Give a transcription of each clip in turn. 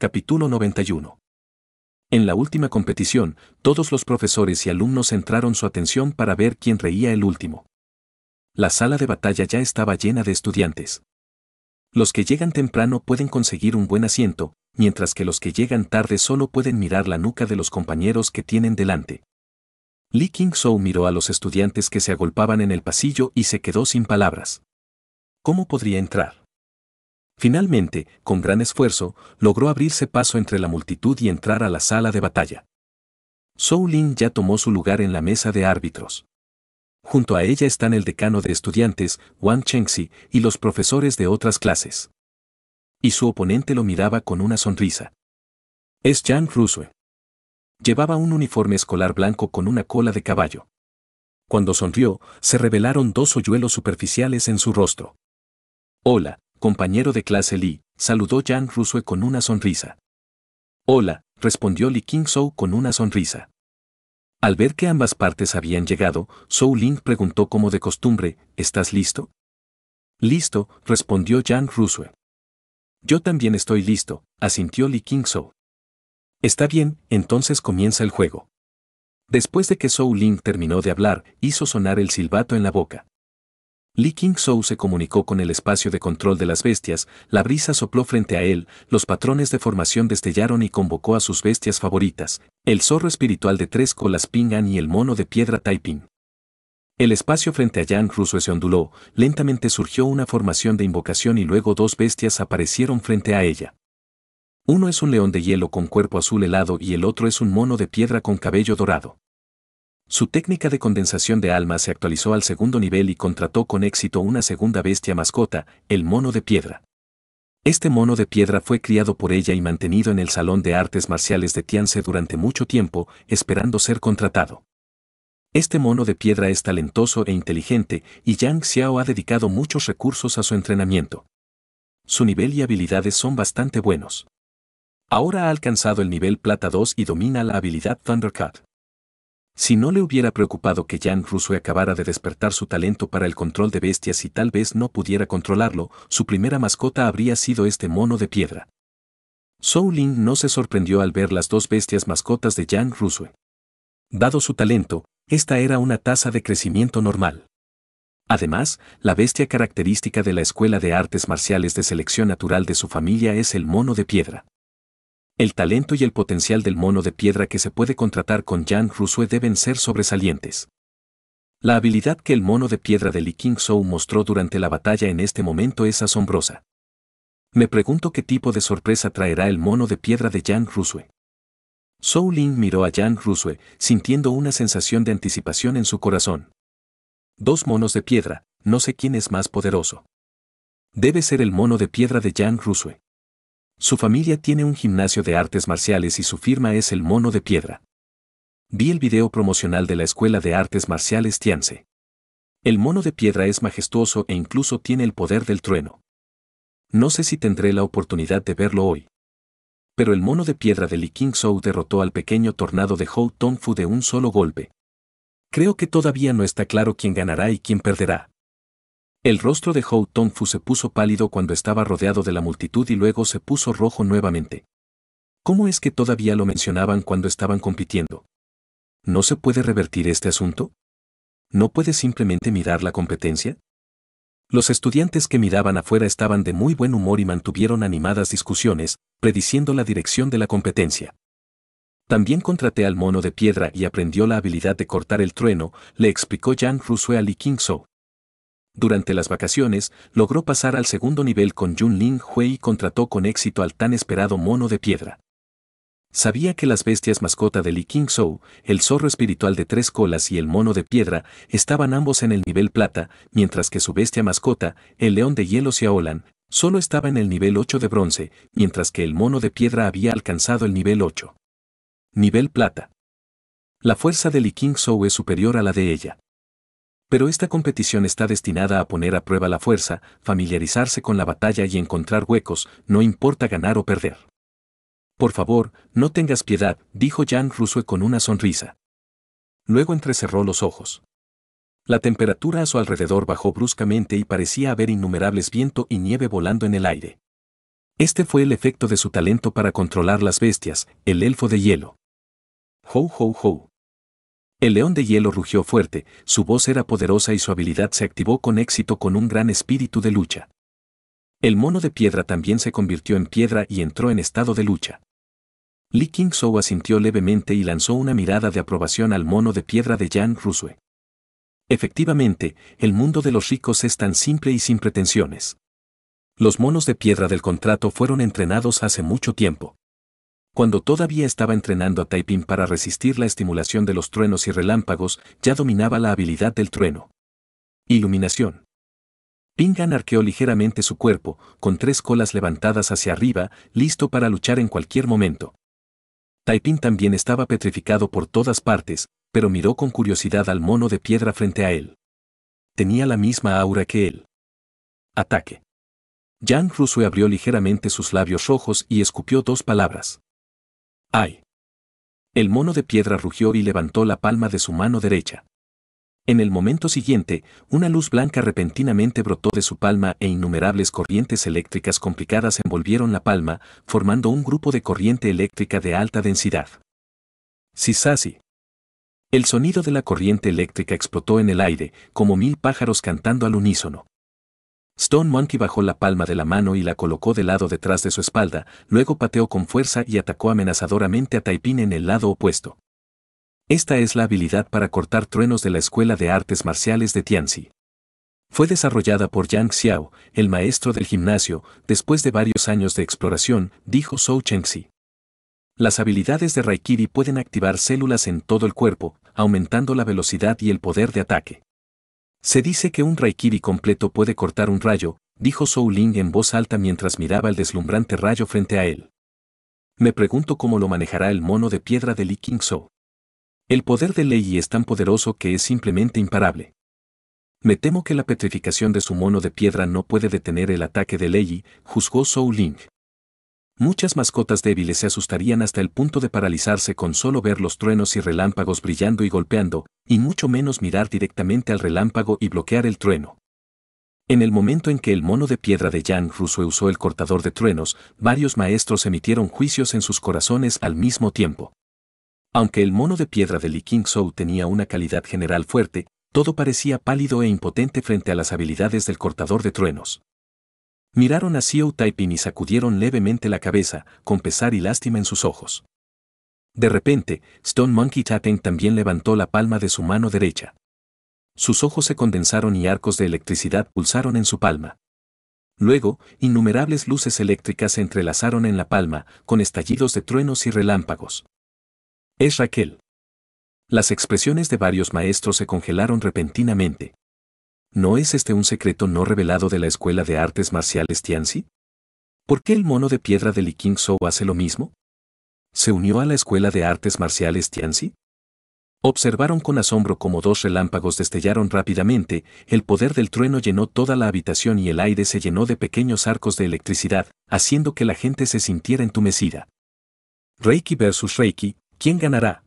capítulo 91. En la última competición, todos los profesores y alumnos centraron su atención para ver quién reía el último. La sala de batalla ya estaba llena de estudiantes. Los que llegan temprano pueden conseguir un buen asiento, mientras que los que llegan tarde solo pueden mirar la nuca de los compañeros que tienen delante. Li King miró a los estudiantes que se agolpaban en el pasillo y se quedó sin palabras. ¿Cómo podría entrar? Finalmente, con gran esfuerzo, logró abrirse paso entre la multitud y entrar a la sala de batalla. Zhou Lin ya tomó su lugar en la mesa de árbitros. Junto a ella están el decano de estudiantes, Wang Chengxi, y los profesores de otras clases. Y su oponente lo miraba con una sonrisa. Es Jan Rusue. Llevaba un uniforme escolar blanco con una cola de caballo. Cuando sonrió, se revelaron dos hoyuelos superficiales en su rostro. Hola, compañero de clase Li, saludó Jan Rusue con una sonrisa. Hola, respondió Li King con una sonrisa. Al ver que ambas partes habían llegado, Sou Ling preguntó como de costumbre, ¿estás listo? Listo, respondió Jan Rusue. Yo también estoy listo, asintió Li King Zhou. Está bien, entonces comienza el juego. Después de que Sou Ling terminó de hablar, hizo sonar el silbato en la boca. Li King-Sou se comunicó con el espacio de control de las bestias, la brisa sopló frente a él, los patrones de formación destellaron y convocó a sus bestias favoritas, el zorro espiritual de tres colas Pingan y el mono de piedra Taiping. El espacio frente a Yang Russo se onduló, lentamente surgió una formación de invocación y luego dos bestias aparecieron frente a ella. Uno es un león de hielo con cuerpo azul helado y el otro es un mono de piedra con cabello dorado. Su técnica de condensación de alma se actualizó al segundo nivel y contrató con éxito una segunda bestia mascota, el mono de piedra. Este mono de piedra fue criado por ella y mantenido en el Salón de Artes Marciales de Tianse durante mucho tiempo, esperando ser contratado. Este mono de piedra es talentoso e inteligente y Yang Xiao ha dedicado muchos recursos a su entrenamiento. Su nivel y habilidades son bastante buenos. Ahora ha alcanzado el nivel Plata 2 y domina la habilidad Thundercut. Si no le hubiera preocupado que Jan Rusue acabara de despertar su talento para el control de bestias y tal vez no pudiera controlarlo, su primera mascota habría sido este mono de piedra. Zhou Lin no se sorprendió al ver las dos bestias mascotas de Jan Rusue. Dado su talento, esta era una tasa de crecimiento normal. Además, la bestia característica de la Escuela de Artes Marciales de Selección Natural de su familia es el mono de piedra. El talento y el potencial del mono de piedra que se puede contratar con Jan Rusue deben ser sobresalientes. La habilidad que el mono de piedra de Li king Zhou mostró durante la batalla en este momento es asombrosa. Me pregunto qué tipo de sorpresa traerá el mono de piedra de Yang Rusue. Zhou Ling miró a Yang Rusue, sintiendo una sensación de anticipación en su corazón. Dos monos de piedra, no sé quién es más poderoso. Debe ser el mono de piedra de Yang Rusue. Su familia tiene un gimnasio de artes marciales y su firma es el mono de piedra. Vi el video promocional de la Escuela de Artes Marciales Tianse. El mono de piedra es majestuoso e incluso tiene el poder del trueno. No sé si tendré la oportunidad de verlo hoy. Pero el mono de piedra de Li King derrotó al pequeño tornado de Hou Tongfu de un solo golpe. Creo que todavía no está claro quién ganará y quién perderá. El rostro de Fu se puso pálido cuando estaba rodeado de la multitud y luego se puso rojo nuevamente. ¿Cómo es que todavía lo mencionaban cuando estaban compitiendo? ¿No se puede revertir este asunto? ¿No puede simplemente mirar la competencia? Los estudiantes que miraban afuera estaban de muy buen humor y mantuvieron animadas discusiones, prediciendo la dirección de la competencia. También contraté al mono de piedra y aprendió la habilidad de cortar el trueno, le explicó Jan Rusue a Li Qingzhou. Durante las vacaciones, logró pasar al segundo nivel con Jun Lin Hui y contrató con éxito al tan esperado mono de piedra. Sabía que las bestias mascota de Li Qingzhou, el zorro espiritual de tres colas y el mono de piedra, estaban ambos en el nivel plata, mientras que su bestia mascota, el león de hielo Xiaolan, solo estaba en el nivel 8 de bronce, mientras que el mono de piedra había alcanzado el nivel 8. Nivel plata. La fuerza de Li Qingzhou es superior a la de ella. Pero esta competición está destinada a poner a prueba la fuerza, familiarizarse con la batalla y encontrar huecos, no importa ganar o perder. Por favor, no tengas piedad, dijo Jan Rousseau con una sonrisa. Luego entrecerró los ojos. La temperatura a su alrededor bajó bruscamente y parecía haber innumerables viento y nieve volando en el aire. Este fue el efecto de su talento para controlar las bestias, el elfo de hielo. Ho, ho, ho. El león de hielo rugió fuerte, su voz era poderosa y su habilidad se activó con éxito con un gran espíritu de lucha. El mono de piedra también se convirtió en piedra y entró en estado de lucha. Li King asintió levemente y lanzó una mirada de aprobación al mono de piedra de Jan Rusue. Efectivamente, el mundo de los ricos es tan simple y sin pretensiones. Los monos de piedra del contrato fueron entrenados hace mucho tiempo. Cuando todavía estaba entrenando a Taiping para resistir la estimulación de los truenos y relámpagos, ya dominaba la habilidad del trueno. Iluminación. Pingan arqueó ligeramente su cuerpo, con tres colas levantadas hacia arriba, listo para luchar en cualquier momento. Taiping también estaba petrificado por todas partes, pero miró con curiosidad al mono de piedra frente a él. Tenía la misma aura que él. Ataque. Yang Rusue abrió ligeramente sus labios rojos y escupió dos palabras. ¡Ay! El mono de piedra rugió y levantó la palma de su mano derecha. En el momento siguiente, una luz blanca repentinamente brotó de su palma e innumerables corrientes eléctricas complicadas envolvieron la palma, formando un grupo de corriente eléctrica de alta densidad. Sisasi. El sonido de la corriente eléctrica explotó en el aire, como mil pájaros cantando al unísono. Stone Monkey bajó la palma de la mano y la colocó de lado detrás de su espalda, luego pateó con fuerza y atacó amenazadoramente a Taipin en el lado opuesto. Esta es la habilidad para cortar truenos de la Escuela de Artes Marciales de Tianxi. Fue desarrollada por Yang Xiao, el maestro del gimnasio, después de varios años de exploración, dijo Zhou Chengxi. Las habilidades de Raikiri pueden activar células en todo el cuerpo, aumentando la velocidad y el poder de ataque. Se dice que un raikiri completo puede cortar un rayo, dijo Zhou Ling en voz alta mientras miraba el deslumbrante rayo frente a él. Me pregunto cómo lo manejará el mono de piedra de Li King El poder de Lei es tan poderoso que es simplemente imparable. Me temo que la petrificación de su mono de piedra no puede detener el ataque de Lei, juzgó Zhou Ling muchas mascotas débiles se asustarían hasta el punto de paralizarse con solo ver los truenos y relámpagos brillando y golpeando, y mucho menos mirar directamente al relámpago y bloquear el trueno. En el momento en que el mono de piedra de Yang Rusue usó el cortador de truenos, varios maestros emitieron juicios en sus corazones al mismo tiempo. Aunque el mono de piedra de Li King tenía una calidad general fuerte, todo parecía pálido e impotente frente a las habilidades del cortador de truenos. Miraron a Xiao Taiping y sacudieron levemente la cabeza, con pesar y lástima en sus ojos. De repente, Stone Monkey Tapping también levantó la palma de su mano derecha. Sus ojos se condensaron y arcos de electricidad pulsaron en su palma. Luego, innumerables luces eléctricas se entrelazaron en la palma, con estallidos de truenos y relámpagos. Es Raquel. Las expresiones de varios maestros se congelaron repentinamente. ¿No es este un secreto no revelado de la Escuela de Artes Marciales Tianzi? ¿Por qué el mono de piedra de Li Qingzhou hace lo mismo? ¿Se unió a la Escuela de Artes Marciales Tianzi? Observaron con asombro cómo dos relámpagos destellaron rápidamente, el poder del trueno llenó toda la habitación y el aire se llenó de pequeños arcos de electricidad, haciendo que la gente se sintiera entumecida. Reiki versus Reiki, ¿quién ganará?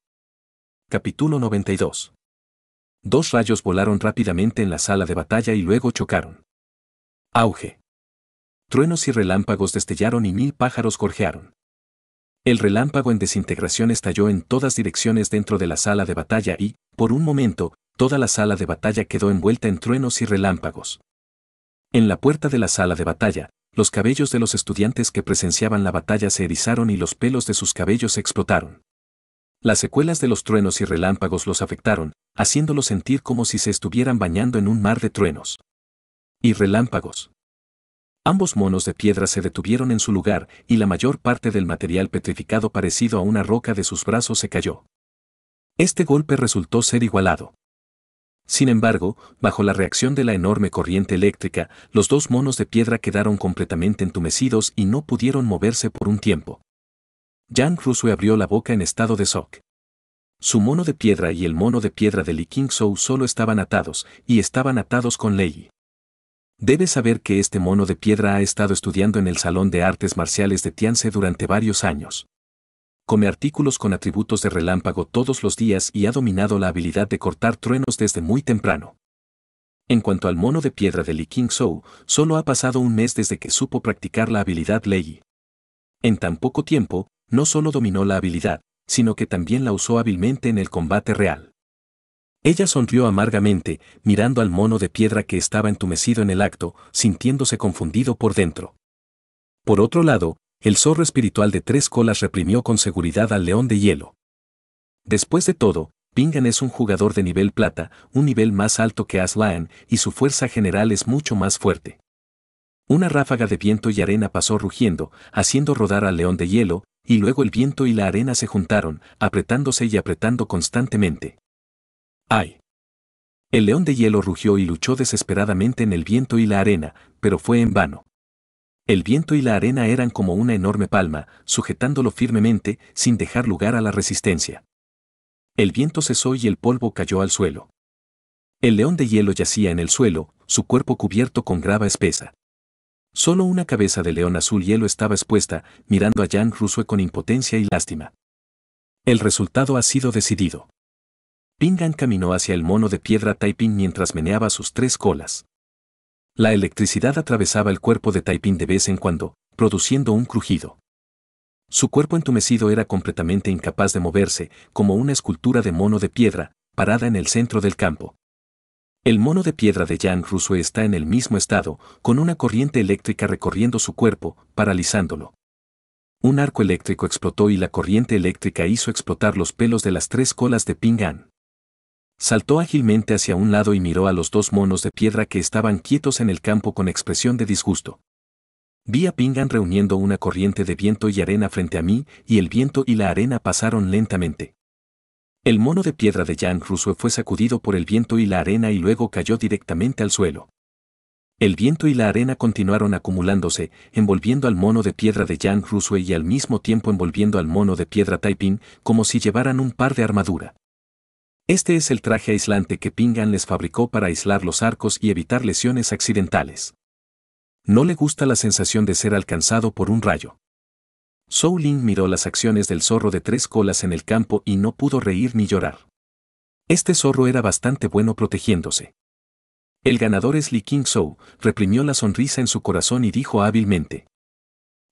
Capítulo 92 Dos rayos volaron rápidamente en la sala de batalla y luego chocaron. Auge. Truenos y relámpagos destellaron y mil pájaros gorjearon. El relámpago en desintegración estalló en todas direcciones dentro de la sala de batalla y, por un momento, toda la sala de batalla quedó envuelta en truenos y relámpagos. En la puerta de la sala de batalla, los cabellos de los estudiantes que presenciaban la batalla se erizaron y los pelos de sus cabellos explotaron. Las secuelas de los truenos y relámpagos los afectaron, haciéndolo sentir como si se estuvieran bañando en un mar de truenos. Y relámpagos. Ambos monos de piedra se detuvieron en su lugar y la mayor parte del material petrificado parecido a una roca de sus brazos se cayó. Este golpe resultó ser igualado. Sin embargo, bajo la reacción de la enorme corriente eléctrica, los dos monos de piedra quedaron completamente entumecidos y no pudieron moverse por un tiempo. Jan Rusue abrió la boca en estado de shock. Su mono de piedra y el mono de piedra de Li Qingzhou solo estaban atados, y estaban atados con Lei. Debes saber que este mono de piedra ha estado estudiando en el Salón de Artes Marciales de Tianse durante varios años. Come artículos con atributos de relámpago todos los días y ha dominado la habilidad de cortar truenos desde muy temprano. En cuanto al mono de piedra de Li Qingzhou, solo ha pasado un mes desde que supo practicar la habilidad Lei. En tan poco tiempo, no solo dominó la habilidad, sino que también la usó hábilmente en el combate real. Ella sonrió amargamente, mirando al mono de piedra que estaba entumecido en el acto, sintiéndose confundido por dentro. Por otro lado, el zorro espiritual de tres colas reprimió con seguridad al león de hielo. Después de todo, Bingan es un jugador de nivel plata, un nivel más alto que Aslan, y su fuerza general es mucho más fuerte. Una ráfaga de viento y arena pasó rugiendo, haciendo rodar al león de hielo, y luego el viento y la arena se juntaron, apretándose y apretando constantemente. ¡Ay! El león de hielo rugió y luchó desesperadamente en el viento y la arena, pero fue en vano. El viento y la arena eran como una enorme palma, sujetándolo firmemente, sin dejar lugar a la resistencia. El viento cesó y el polvo cayó al suelo. El león de hielo yacía en el suelo, su cuerpo cubierto con grava espesa. Solo una cabeza de león azul hielo estaba expuesta, mirando a Yang Rusue con impotencia y lástima. El resultado ha sido decidido. Pingan caminó hacia el mono de piedra Taiping mientras meneaba sus tres colas. La electricidad atravesaba el cuerpo de Taiping de vez en cuando, produciendo un crujido. Su cuerpo entumecido era completamente incapaz de moverse, como una escultura de mono de piedra, parada en el centro del campo. El mono de piedra de Jan Russo está en el mismo estado, con una corriente eléctrica recorriendo su cuerpo, paralizándolo. Un arco eléctrico explotó y la corriente eléctrica hizo explotar los pelos de las tres colas de Pingan. Saltó ágilmente hacia un lado y miró a los dos monos de piedra que estaban quietos en el campo con expresión de disgusto. Vi a Pingan reuniendo una corriente de viento y arena frente a mí, y el viento y la arena pasaron lentamente. El mono de piedra de Yang Rusue fue sacudido por el viento y la arena y luego cayó directamente al suelo. El viento y la arena continuaron acumulándose, envolviendo al mono de piedra de Yang Rusue y al mismo tiempo envolviendo al mono de piedra Taiping como si llevaran un par de armadura. Este es el traje aislante que Pingan les fabricó para aislar los arcos y evitar lesiones accidentales. No le gusta la sensación de ser alcanzado por un rayo. Zhou Ling miró las acciones del zorro de tres colas en el campo y no pudo reír ni llorar. Este zorro era bastante bueno protegiéndose. El ganador es Li King Zhou, reprimió la sonrisa en su corazón y dijo hábilmente.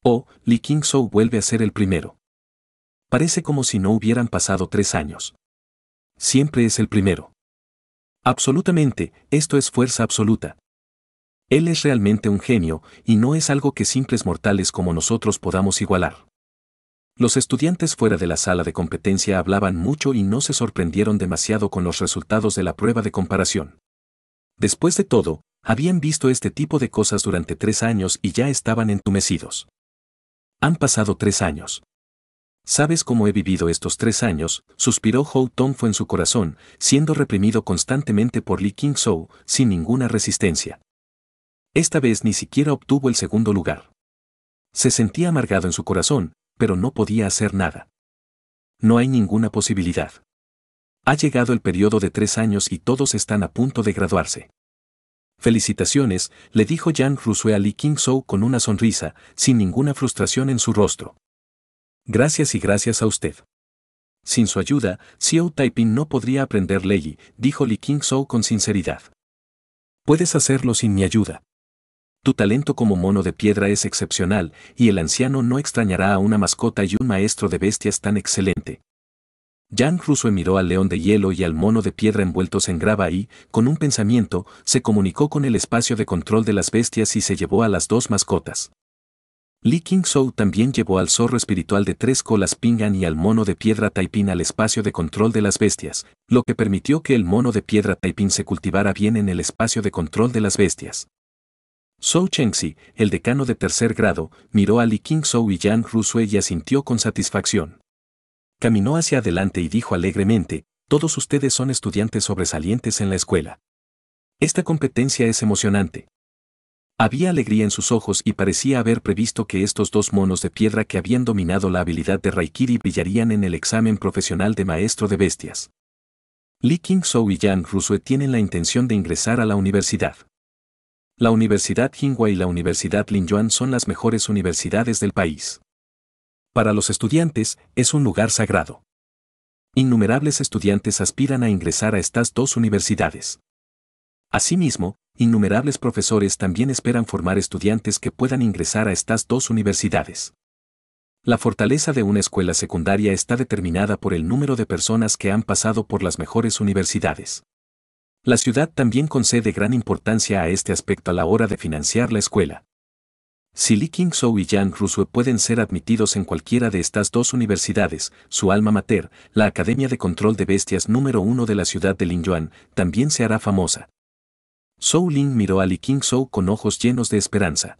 Oh, Li King Zhou vuelve a ser el primero. Parece como si no hubieran pasado tres años. Siempre es el primero. Absolutamente, esto es fuerza absoluta, él es realmente un genio, y no es algo que simples mortales como nosotros podamos igualar. Los estudiantes fuera de la sala de competencia hablaban mucho y no se sorprendieron demasiado con los resultados de la prueba de comparación. Después de todo, habían visto este tipo de cosas durante tres años y ya estaban entumecidos. Han pasado tres años. ¿Sabes cómo he vivido estos tres años? suspiró Hou Tongfu en su corazón, siendo reprimido constantemente por Li King Sou, sin ninguna resistencia. Esta vez ni siquiera obtuvo el segundo lugar. Se sentía amargado en su corazón, pero no podía hacer nada. No hay ninguna posibilidad. Ha llegado el periodo de tres años y todos están a punto de graduarse. Felicitaciones, le dijo Jan Rousseau a Lee King con una sonrisa, sin ninguna frustración en su rostro. Gracias y gracias a usted. Sin su ayuda, Xiao Taiping no podría aprender Lei, dijo Li King con sinceridad. Puedes hacerlo sin mi ayuda. Tu talento como mono de piedra es excepcional, y el anciano no extrañará a una mascota y un maestro de bestias tan excelente. Yang Russo miró al león de hielo y al mono de piedra envueltos en grava y, con un pensamiento, se comunicó con el espacio de control de las bestias y se llevó a las dos mascotas. Li King también llevó al zorro espiritual de tres colas Pingan y al mono de piedra Taipin al espacio de control de las bestias, lo que permitió que el mono de piedra Taiping se cultivara bien en el espacio de control de las bestias. Zhou Chengxi, el decano de tercer grado, miró a Li Qingzhou y Yan Rusue y asintió con satisfacción. Caminó hacia adelante y dijo alegremente, todos ustedes son estudiantes sobresalientes en la escuela. Esta competencia es emocionante. Había alegría en sus ojos y parecía haber previsto que estos dos monos de piedra que habían dominado la habilidad de Raikiri brillarían en el examen profesional de maestro de bestias. Li Qingzhou y Yan Rusue tienen la intención de ingresar a la universidad la Universidad Tsinghua y la Universidad Linyuan son las mejores universidades del país. Para los estudiantes, es un lugar sagrado. Innumerables estudiantes aspiran a ingresar a estas dos universidades. Asimismo, innumerables profesores también esperan formar estudiantes que puedan ingresar a estas dos universidades. La fortaleza de una escuela secundaria está determinada por el número de personas que han pasado por las mejores universidades. La ciudad también concede gran importancia a este aspecto a la hora de financiar la escuela. Si Li Qingzhou y Yang Rusue pueden ser admitidos en cualquiera de estas dos universidades, su alma mater, la Academia de Control de Bestias número uno de la ciudad de Yuan, también se hará famosa. Zhou Ling miró a Li Qingzhou con ojos llenos de esperanza.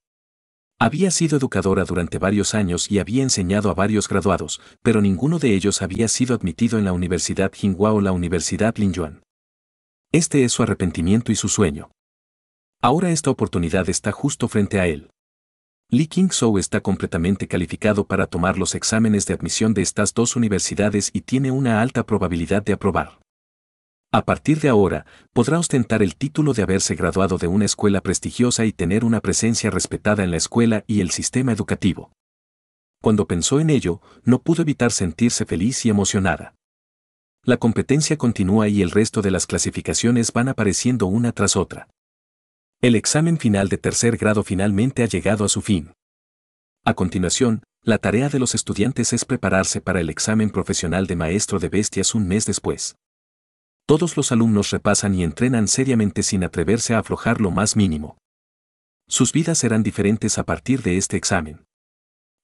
Había sido educadora durante varios años y había enseñado a varios graduados, pero ninguno de ellos había sido admitido en la Universidad Jinghua o la Universidad Yuan. Este es su arrepentimiento y su sueño. Ahora esta oportunidad está justo frente a él. Lee king está completamente calificado para tomar los exámenes de admisión de estas dos universidades y tiene una alta probabilidad de aprobar. A partir de ahora, podrá ostentar el título de haberse graduado de una escuela prestigiosa y tener una presencia respetada en la escuela y el sistema educativo. Cuando pensó en ello, no pudo evitar sentirse feliz y emocionada. La competencia continúa y el resto de las clasificaciones van apareciendo una tras otra. El examen final de tercer grado finalmente ha llegado a su fin. A continuación, la tarea de los estudiantes es prepararse para el examen profesional de maestro de bestias un mes después. Todos los alumnos repasan y entrenan seriamente sin atreverse a aflojar lo más mínimo. Sus vidas serán diferentes a partir de este examen.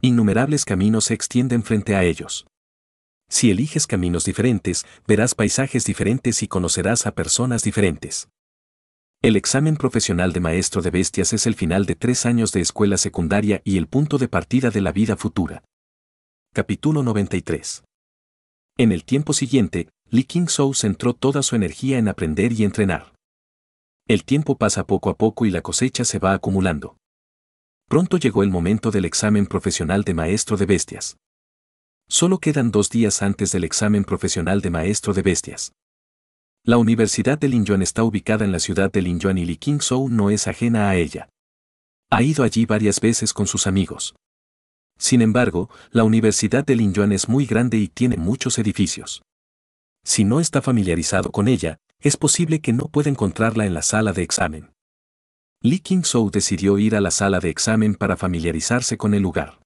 Innumerables caminos se extienden frente a ellos. Si eliges caminos diferentes, verás paisajes diferentes y conocerás a personas diferentes. El examen profesional de maestro de bestias es el final de tres años de escuela secundaria y el punto de partida de la vida futura. Capítulo 93. En el tiempo siguiente, Li king centró toda su energía en aprender y entrenar. El tiempo pasa poco a poco y la cosecha se va acumulando. Pronto llegó el momento del examen profesional de maestro de bestias. Solo quedan dos días antes del examen profesional de maestro de bestias. La Universidad de Linyuan está ubicada en la ciudad de Yuan y Li Qingzhou no es ajena a ella. Ha ido allí varias veces con sus amigos. Sin embargo, la Universidad de Linyuan es muy grande y tiene muchos edificios. Si no está familiarizado con ella, es posible que no pueda encontrarla en la sala de examen. Li Qingzhou decidió ir a la sala de examen para familiarizarse con el lugar.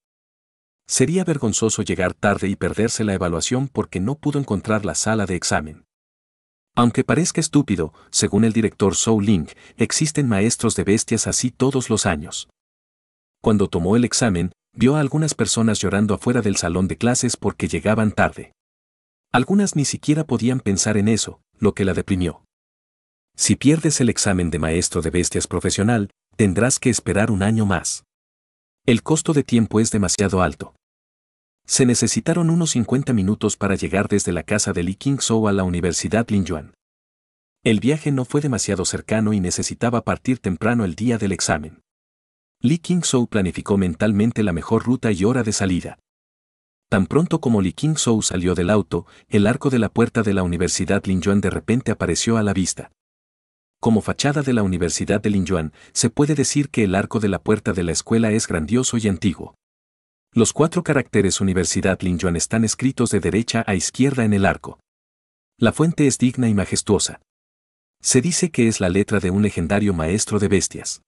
Sería vergonzoso llegar tarde y perderse la evaluación porque no pudo encontrar la sala de examen. Aunque parezca estúpido, según el director Zhou Ling, existen maestros de bestias así todos los años. Cuando tomó el examen, vio a algunas personas llorando afuera del salón de clases porque llegaban tarde. Algunas ni siquiera podían pensar en eso, lo que la deprimió. Si pierdes el examen de maestro de bestias profesional, tendrás que esperar un año más. El costo de tiempo es demasiado alto. Se necesitaron unos 50 minutos para llegar desde la casa de Li Qingzhou a la Universidad Lin Yuan. El viaje no fue demasiado cercano y necesitaba partir temprano el día del examen. Li Qingzhou planificó mentalmente la mejor ruta y hora de salida. Tan pronto como Li Qingzhou salió del auto, el arco de la puerta de la Universidad Lin Yuan de repente apareció a la vista. Como fachada de la Universidad de Lin Yuan, se puede decir que el arco de la puerta de la escuela es grandioso y antiguo. Los cuatro caracteres Universidad Lin Yuan están escritos de derecha a izquierda en el arco. La fuente es digna y majestuosa. Se dice que es la letra de un legendario maestro de bestias.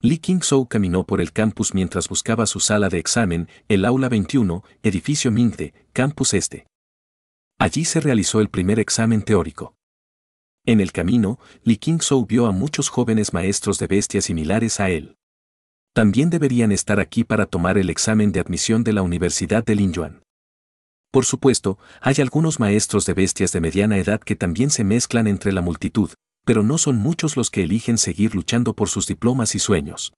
Li Qingzhou caminó por el campus mientras buscaba su sala de examen, el aula 21, edificio Mingde, campus este. Allí se realizó el primer examen teórico. En el camino, Li Qingzhou vio a muchos jóvenes maestros de bestias similares a él. También deberían estar aquí para tomar el examen de admisión de la Universidad de Yuan. Por supuesto, hay algunos maestros de bestias de mediana edad que también se mezclan entre la multitud, pero no son muchos los que eligen seguir luchando por sus diplomas y sueños.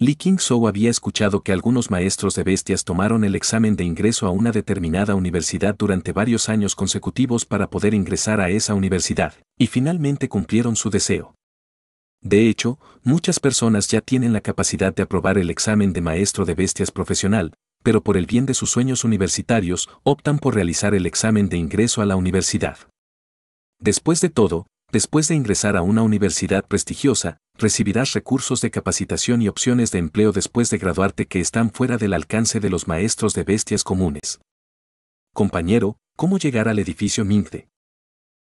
Li King-sou había escuchado que algunos maestros de bestias tomaron el examen de ingreso a una determinada universidad durante varios años consecutivos para poder ingresar a esa universidad, y finalmente cumplieron su deseo. De hecho, muchas personas ya tienen la capacidad de aprobar el examen de maestro de bestias profesional, pero por el bien de sus sueños universitarios optan por realizar el examen de ingreso a la universidad. Después de todo, después de ingresar a una universidad prestigiosa, recibirás recursos de capacitación y opciones de empleo después de graduarte que están fuera del alcance de los maestros de bestias comunes. Compañero, ¿cómo llegar al edificio Mingde?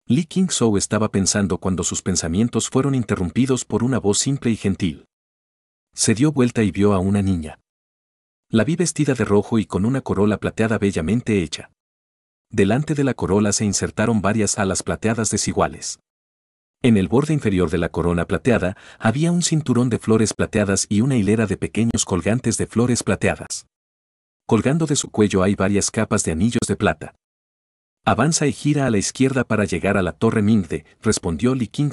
Li King estaba pensando cuando sus pensamientos fueron interrumpidos por una voz simple y gentil. Se dio vuelta y vio a una niña. La vi vestida de rojo y con una corola plateada bellamente hecha. Delante de la corola se insertaron varias alas plateadas desiguales. En el borde inferior de la corona plateada había un cinturón de flores plateadas y una hilera de pequeños colgantes de flores plateadas. Colgando de su cuello hay varias capas de anillos de plata. Avanza y gira a la izquierda para llegar a la torre Mingde, respondió Li king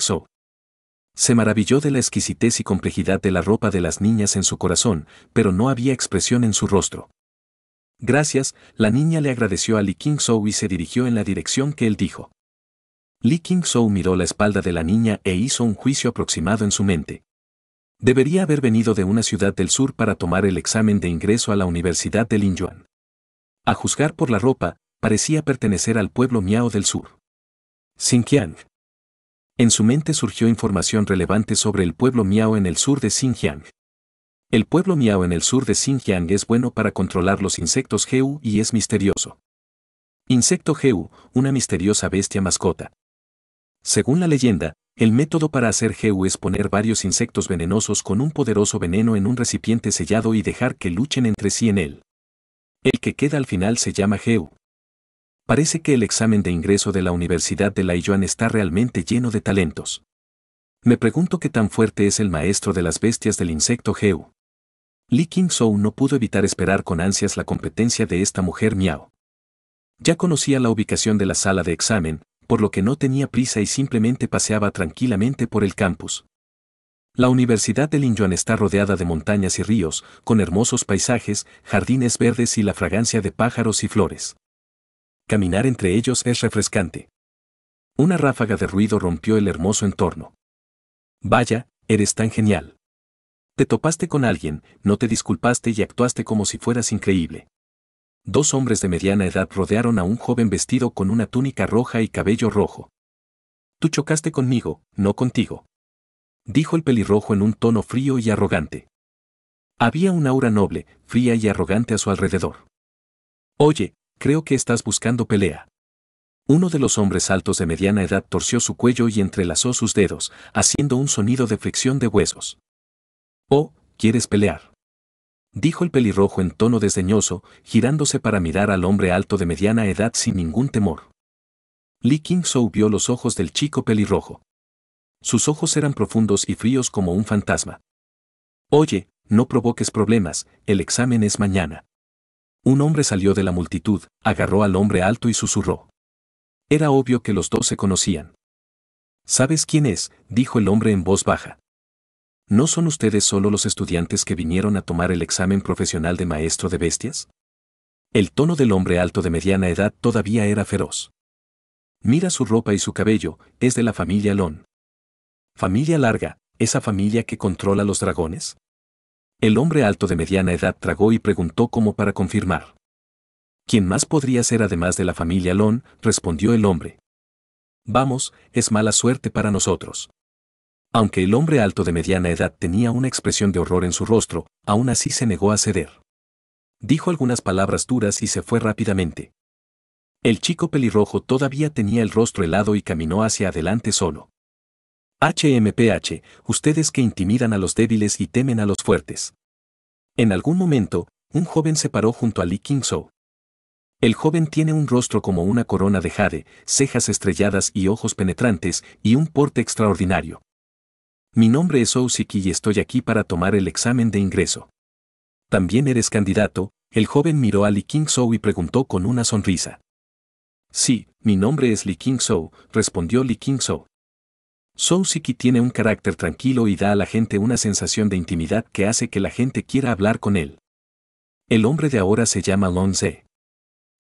Se maravilló de la exquisitez y complejidad de la ropa de las niñas en su corazón, pero no había expresión en su rostro. Gracias, la niña le agradeció a Li king y se dirigió en la dirección que él dijo. Li king miró la espalda de la niña e hizo un juicio aproximado en su mente. Debería haber venido de una ciudad del sur para tomar el examen de ingreso a la Universidad de Lin Yuan. A juzgar por la ropa, parecía pertenecer al pueblo Miao del sur. Xinjiang. En su mente surgió información relevante sobre el pueblo Miao en el sur de Xinjiang. El pueblo Miao en el sur de Xinjiang es bueno para controlar los insectos Geu y es misterioso. Insecto Geu, una misteriosa bestia mascota. Según la leyenda, el método para hacer geu es poner varios insectos venenosos con un poderoso veneno en un recipiente sellado y dejar que luchen entre sí en él. El que queda al final se llama geu. Parece que el examen de ingreso de la Universidad de Laiyuan está realmente lleno de talentos. Me pregunto qué tan fuerte es el maestro de las bestias del insecto Geu. Li Qingzhou no pudo evitar esperar con ansias la competencia de esta mujer Miao. Ya conocía la ubicación de la sala de examen, por lo que no tenía prisa y simplemente paseaba tranquilamente por el campus. La Universidad de Linjuan está rodeada de montañas y ríos, con hermosos paisajes, jardines verdes y la fragancia de pájaros y flores. Caminar entre ellos es refrescante. Una ráfaga de ruido rompió el hermoso entorno. Vaya, eres tan genial. Te topaste con alguien, no te disculpaste y actuaste como si fueras increíble dos hombres de mediana edad rodearon a un joven vestido con una túnica roja y cabello rojo. Tú chocaste conmigo, no contigo. Dijo el pelirrojo en un tono frío y arrogante. Había un aura noble, fría y arrogante a su alrededor. Oye, creo que estás buscando pelea. Uno de los hombres altos de mediana edad torció su cuello y entrelazó sus dedos, haciendo un sonido de fricción de huesos. Oh, ¿quieres pelear? dijo el pelirrojo en tono desdeñoso, girándose para mirar al hombre alto de mediana edad sin ningún temor. Lee king vio los ojos del chico pelirrojo. Sus ojos eran profundos y fríos como un fantasma. Oye, no provoques problemas, el examen es mañana. Un hombre salió de la multitud, agarró al hombre alto y susurró. Era obvio que los dos se conocían. ¿Sabes quién es? dijo el hombre en voz baja. ¿No son ustedes solo los estudiantes que vinieron a tomar el examen profesional de maestro de bestias? El tono del hombre alto de mediana edad todavía era feroz. Mira su ropa y su cabello, es de la familia Lon. Familia larga, esa familia que controla los dragones. El hombre alto de mediana edad tragó y preguntó como para confirmar. ¿Quién más podría ser además de la familia Lon? respondió el hombre. Vamos, es mala suerte para nosotros. Aunque el hombre alto de mediana edad tenía una expresión de horror en su rostro, aún así se negó a ceder. Dijo algunas palabras duras y se fue rápidamente. El chico pelirrojo todavía tenía el rostro helado y caminó hacia adelante solo. HMPH, ustedes que intimidan a los débiles y temen a los fuertes. En algún momento, un joven se paró junto a Lee king Zhou. El joven tiene un rostro como una corona de jade, cejas estrelladas y ojos penetrantes, y un porte extraordinario. Mi nombre es Ousiki y estoy aquí para tomar el examen de ingreso. También eres candidato, el joven miró a Li king y preguntó con una sonrisa. Sí, mi nombre es Li king respondió Li King-Sou. Sousiki tiene un carácter tranquilo y da a la gente una sensación de intimidad que hace que la gente quiera hablar con él. El hombre de ahora se llama Long Ze.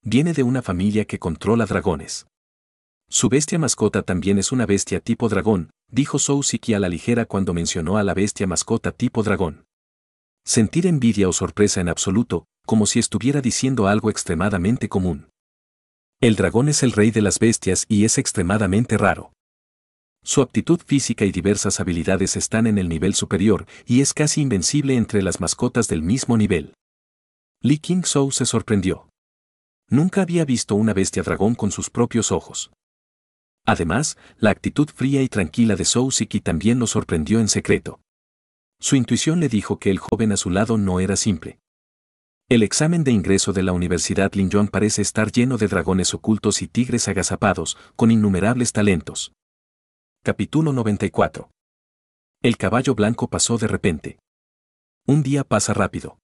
Viene de una familia que controla dragones. Su bestia mascota también es una bestia tipo dragón, dijo Siki a la ligera cuando mencionó a la bestia mascota tipo dragón. Sentir envidia o sorpresa en absoluto, como si estuviera diciendo algo extremadamente común. El dragón es el rey de las bestias y es extremadamente raro. Su aptitud física y diversas habilidades están en el nivel superior y es casi invencible entre las mascotas del mismo nivel. Li King Sou se sorprendió. Nunca había visto una bestia dragón con sus propios ojos. Además, la actitud fría y tranquila de Sousiki también lo sorprendió en secreto. Su intuición le dijo que el joven a su lado no era simple. El examen de ingreso de la Universidad Yuan parece estar lleno de dragones ocultos y tigres agazapados, con innumerables talentos. Capítulo 94. El caballo blanco pasó de repente. Un día pasa rápido.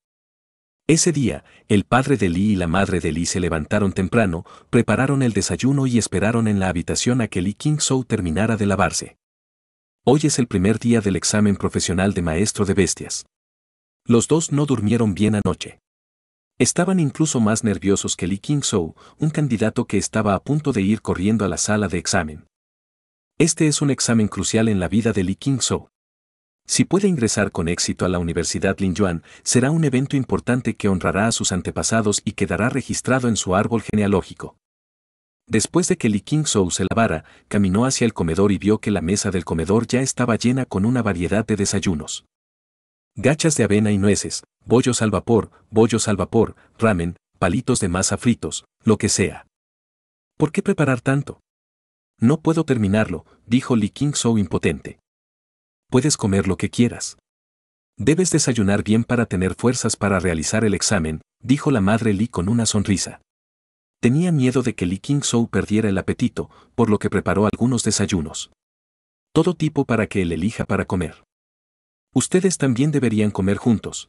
Ese día, el padre de Lee y la madre de Lee se levantaron temprano, prepararon el desayuno y esperaron en la habitación a que Lee King Soo terminara de lavarse. Hoy es el primer día del examen profesional de maestro de bestias. Los dos no durmieron bien anoche. Estaban incluso más nerviosos que Lee King un candidato que estaba a punto de ir corriendo a la sala de examen. Este es un examen crucial en la vida de Lee King si puede ingresar con éxito a la Universidad Lin Yuan, será un evento importante que honrará a sus antepasados y quedará registrado en su árbol genealógico. Después de que Li Qingzhou se lavara, caminó hacia el comedor y vio que la mesa del comedor ya estaba llena con una variedad de desayunos. Gachas de avena y nueces, bollos al vapor, bollos al vapor, ramen, palitos de masa fritos, lo que sea. ¿Por qué preparar tanto? No puedo terminarlo, dijo Li Qingzhou impotente puedes comer lo que quieras. Debes desayunar bien para tener fuerzas para realizar el examen, dijo la madre Li con una sonrisa. Tenía miedo de que Li King perdiera el apetito, por lo que preparó algunos desayunos. Todo tipo para que él elija para comer. Ustedes también deberían comer juntos.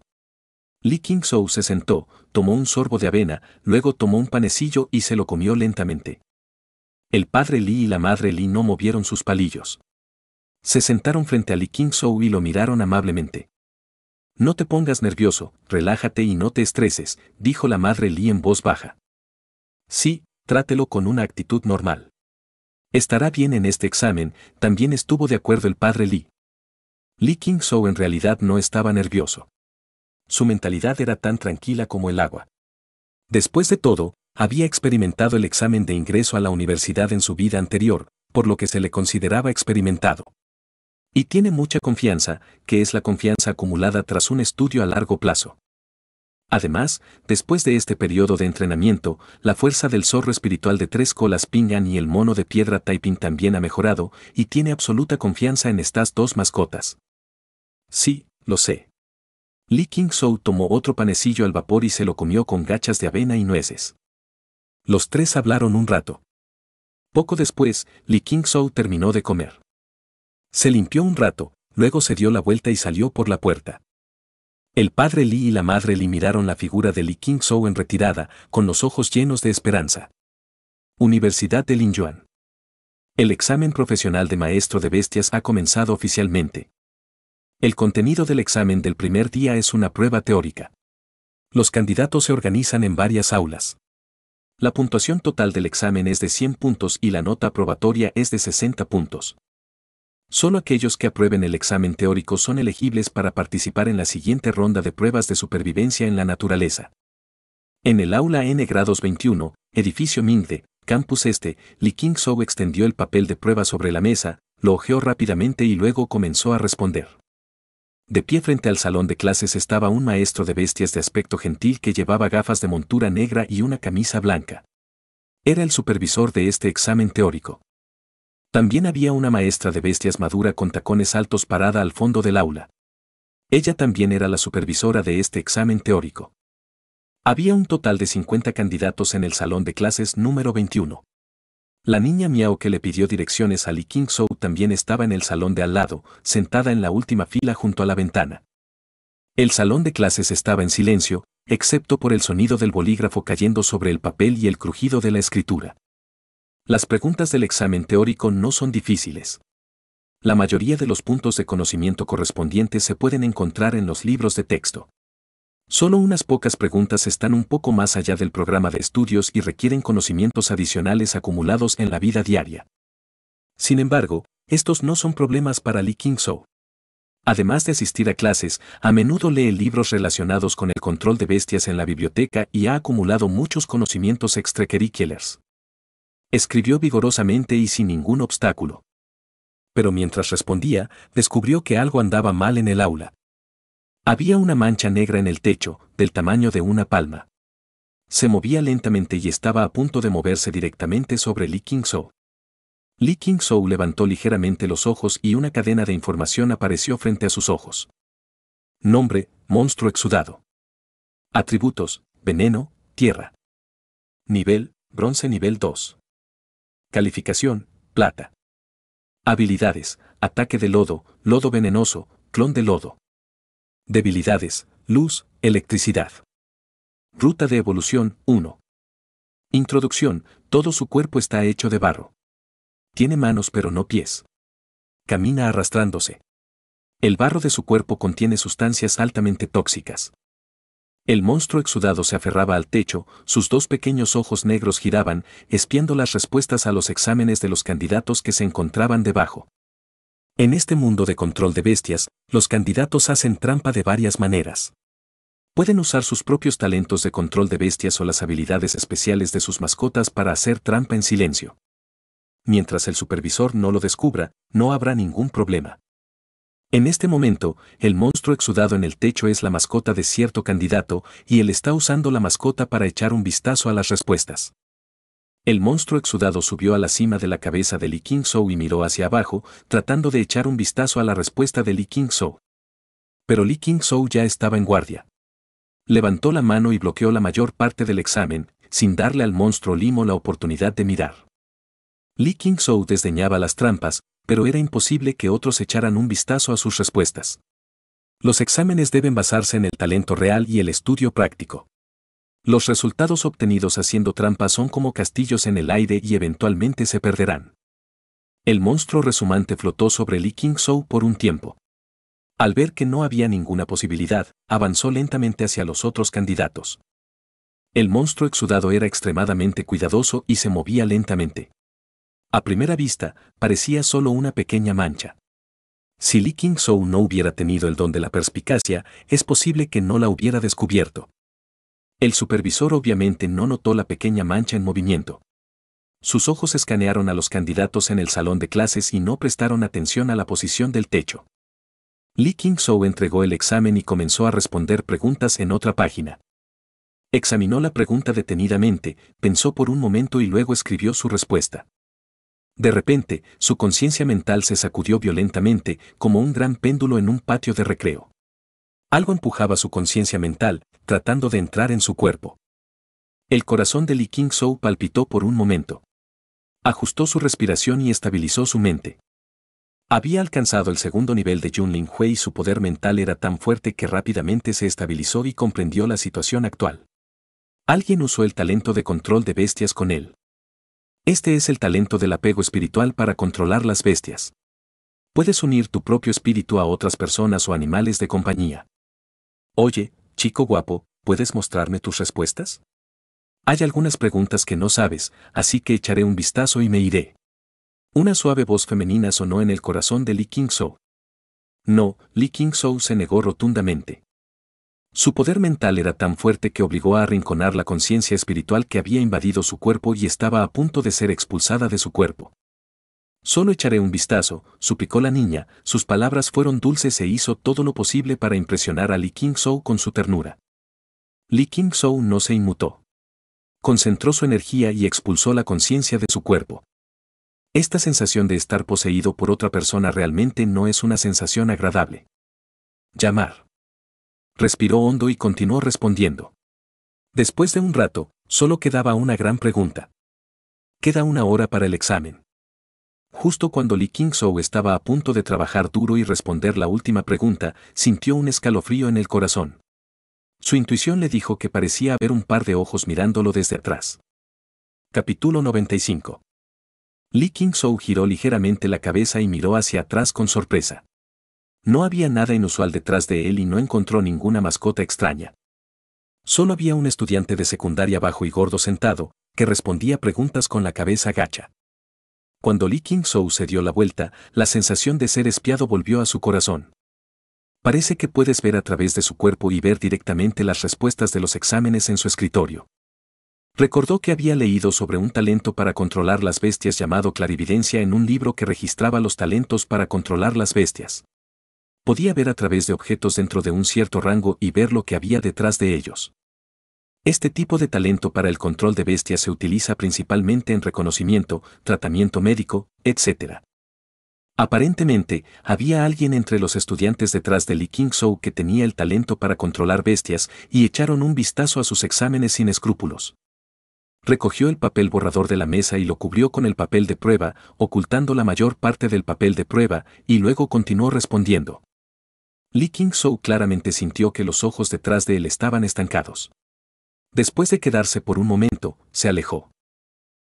Li King se sentó, tomó un sorbo de avena, luego tomó un panecillo y se lo comió lentamente. El padre Li y la madre Li no movieron sus palillos. Se sentaron frente a Li King y lo miraron amablemente. No te pongas nervioso, relájate y no te estreses, dijo la madre Li en voz baja. Sí, trátelo con una actitud normal. Estará bien en este examen, también estuvo de acuerdo el padre Li. Li King en realidad no estaba nervioso. Su mentalidad era tan tranquila como el agua. Después de todo, había experimentado el examen de ingreso a la universidad en su vida anterior, por lo que se le consideraba experimentado. Y tiene mucha confianza, que es la confianza acumulada tras un estudio a largo plazo. Además, después de este periodo de entrenamiento, la fuerza del zorro espiritual de tres colas Pingan y el mono de piedra Taiping también ha mejorado y tiene absoluta confianza en estas dos mascotas. Sí, lo sé. Li King tomó otro panecillo al vapor y se lo comió con gachas de avena y nueces. Los tres hablaron un rato. Poco después, Li King terminó de comer. Se limpió un rato, luego se dio la vuelta y salió por la puerta. El padre Li y la madre Li miraron la figura de Li King en retirada, con los ojos llenos de esperanza. Universidad de Lin Yuan. El examen profesional de maestro de bestias ha comenzado oficialmente. El contenido del examen del primer día es una prueba teórica. Los candidatos se organizan en varias aulas. La puntuación total del examen es de 100 puntos y la nota probatoria es de 60 puntos. Solo aquellos que aprueben el examen teórico son elegibles para participar en la siguiente ronda de pruebas de supervivencia en la naturaleza. En el aula N grados 21, edificio Mingde, campus este, Li Qingzhou extendió el papel de prueba sobre la mesa, lo hojeó rápidamente y luego comenzó a responder. De pie frente al salón de clases estaba un maestro de bestias de aspecto gentil que llevaba gafas de montura negra y una camisa blanca. Era el supervisor de este examen teórico. También había una maestra de bestias madura con tacones altos parada al fondo del aula. Ella también era la supervisora de este examen teórico. Había un total de 50 candidatos en el salón de clases número 21. La niña Miao que le pidió direcciones a Li King Sou también estaba en el salón de al lado, sentada en la última fila junto a la ventana. El salón de clases estaba en silencio, excepto por el sonido del bolígrafo cayendo sobre el papel y el crujido de la escritura. Las preguntas del examen teórico no son difíciles. La mayoría de los puntos de conocimiento correspondientes se pueden encontrar en los libros de texto. Solo unas pocas preguntas están un poco más allá del programa de estudios y requieren conocimientos adicionales acumulados en la vida diaria. Sin embargo, estos no son problemas para Lee king Además de asistir a clases, a menudo lee libros relacionados con el control de bestias en la biblioteca y ha acumulado muchos conocimientos extracurriculares. Escribió vigorosamente y sin ningún obstáculo. Pero mientras respondía, descubrió que algo andaba mal en el aula. Había una mancha negra en el techo, del tamaño de una palma. Se movía lentamente y estaba a punto de moverse directamente sobre Li king Li king levantó ligeramente los ojos y una cadena de información apareció frente a sus ojos. Nombre, monstruo exudado. Atributos, veneno, tierra. Nivel, bronce nivel 2. Calificación, plata. Habilidades, ataque de lodo, lodo venenoso, clon de lodo. Debilidades, luz, electricidad. Ruta de evolución 1. Introducción, todo su cuerpo está hecho de barro. Tiene manos pero no pies. Camina arrastrándose. El barro de su cuerpo contiene sustancias altamente tóxicas. El monstruo exudado se aferraba al techo, sus dos pequeños ojos negros giraban, espiando las respuestas a los exámenes de los candidatos que se encontraban debajo. En este mundo de control de bestias, los candidatos hacen trampa de varias maneras. Pueden usar sus propios talentos de control de bestias o las habilidades especiales de sus mascotas para hacer trampa en silencio. Mientras el supervisor no lo descubra, no habrá ningún problema. En este momento, el monstruo exudado en el techo es la mascota de cierto candidato y él está usando la mascota para echar un vistazo a las respuestas. El monstruo exudado subió a la cima de la cabeza de Li King y miró hacia abajo, tratando de echar un vistazo a la respuesta de Li King Pero Li King ya estaba en guardia. Levantó la mano y bloqueó la mayor parte del examen, sin darle al monstruo limo la oportunidad de mirar. Li king desdeñaba las trampas, pero era imposible que otros echaran un vistazo a sus respuestas. Los exámenes deben basarse en el talento real y el estudio práctico. Los resultados obtenidos haciendo trampas son como castillos en el aire y eventualmente se perderán. El monstruo resumante flotó sobre Li king por un tiempo. Al ver que no había ninguna posibilidad, avanzó lentamente hacia los otros candidatos. El monstruo exudado era extremadamente cuidadoso y se movía lentamente. A primera vista, parecía solo una pequeña mancha. Si Li king no hubiera tenido el don de la perspicacia, es posible que no la hubiera descubierto. El supervisor obviamente no notó la pequeña mancha en movimiento. Sus ojos escanearon a los candidatos en el salón de clases y no prestaron atención a la posición del techo. Li king entregó el examen y comenzó a responder preguntas en otra página. Examinó la pregunta detenidamente, pensó por un momento y luego escribió su respuesta. De repente, su conciencia mental se sacudió violentamente, como un gran péndulo en un patio de recreo. Algo empujaba su conciencia mental, tratando de entrar en su cuerpo. El corazón de Li King palpitó por un momento. Ajustó su respiración y estabilizó su mente. Había alcanzado el segundo nivel de Yun Hui y su poder mental era tan fuerte que rápidamente se estabilizó y comprendió la situación actual. Alguien usó el talento de control de bestias con él. Este es el talento del apego espiritual para controlar las bestias. Puedes unir tu propio espíritu a otras personas o animales de compañía. Oye, chico guapo, ¿puedes mostrarme tus respuestas? Hay algunas preguntas que no sabes, así que echaré un vistazo y me iré. Una suave voz femenina sonó en el corazón de Lee King Soo. No, Lee King Soo se negó rotundamente. Su poder mental era tan fuerte que obligó a arrinconar la conciencia espiritual que había invadido su cuerpo y estaba a punto de ser expulsada de su cuerpo. Solo echaré un vistazo, suplicó la niña, sus palabras fueron dulces e hizo todo lo posible para impresionar a Li king con su ternura. Li king no se inmutó. Concentró su energía y expulsó la conciencia de su cuerpo. Esta sensación de estar poseído por otra persona realmente no es una sensación agradable. Llamar respiró hondo y continuó respondiendo. Después de un rato, solo quedaba una gran pregunta. Queda una hora para el examen. Justo cuando Lee Qingzhou estaba a punto de trabajar duro y responder la última pregunta, sintió un escalofrío en el corazón. Su intuición le dijo que parecía haber un par de ojos mirándolo desde atrás. Capítulo 95. Lee Qingzhou giró ligeramente la cabeza y miró hacia atrás con sorpresa. No había nada inusual detrás de él y no encontró ninguna mascota extraña. Solo había un estudiante de secundaria bajo y gordo sentado, que respondía preguntas con la cabeza gacha. Cuando Lee King se dio la vuelta, la sensación de ser espiado volvió a su corazón. Parece que puedes ver a través de su cuerpo y ver directamente las respuestas de los exámenes en su escritorio. Recordó que había leído sobre un talento para controlar las bestias llamado clarividencia en un libro que registraba los talentos para controlar las bestias podía ver a través de objetos dentro de un cierto rango y ver lo que había detrás de ellos. Este tipo de talento para el control de bestias se utiliza principalmente en reconocimiento, tratamiento médico, etc. Aparentemente, había alguien entre los estudiantes detrás de Lee King que tenía el talento para controlar bestias y echaron un vistazo a sus exámenes sin escrúpulos. Recogió el papel borrador de la mesa y lo cubrió con el papel de prueba, ocultando la mayor parte del papel de prueba, y luego continuó respondiendo. Li king claramente sintió que los ojos detrás de él estaban estancados. Después de quedarse por un momento, se alejó.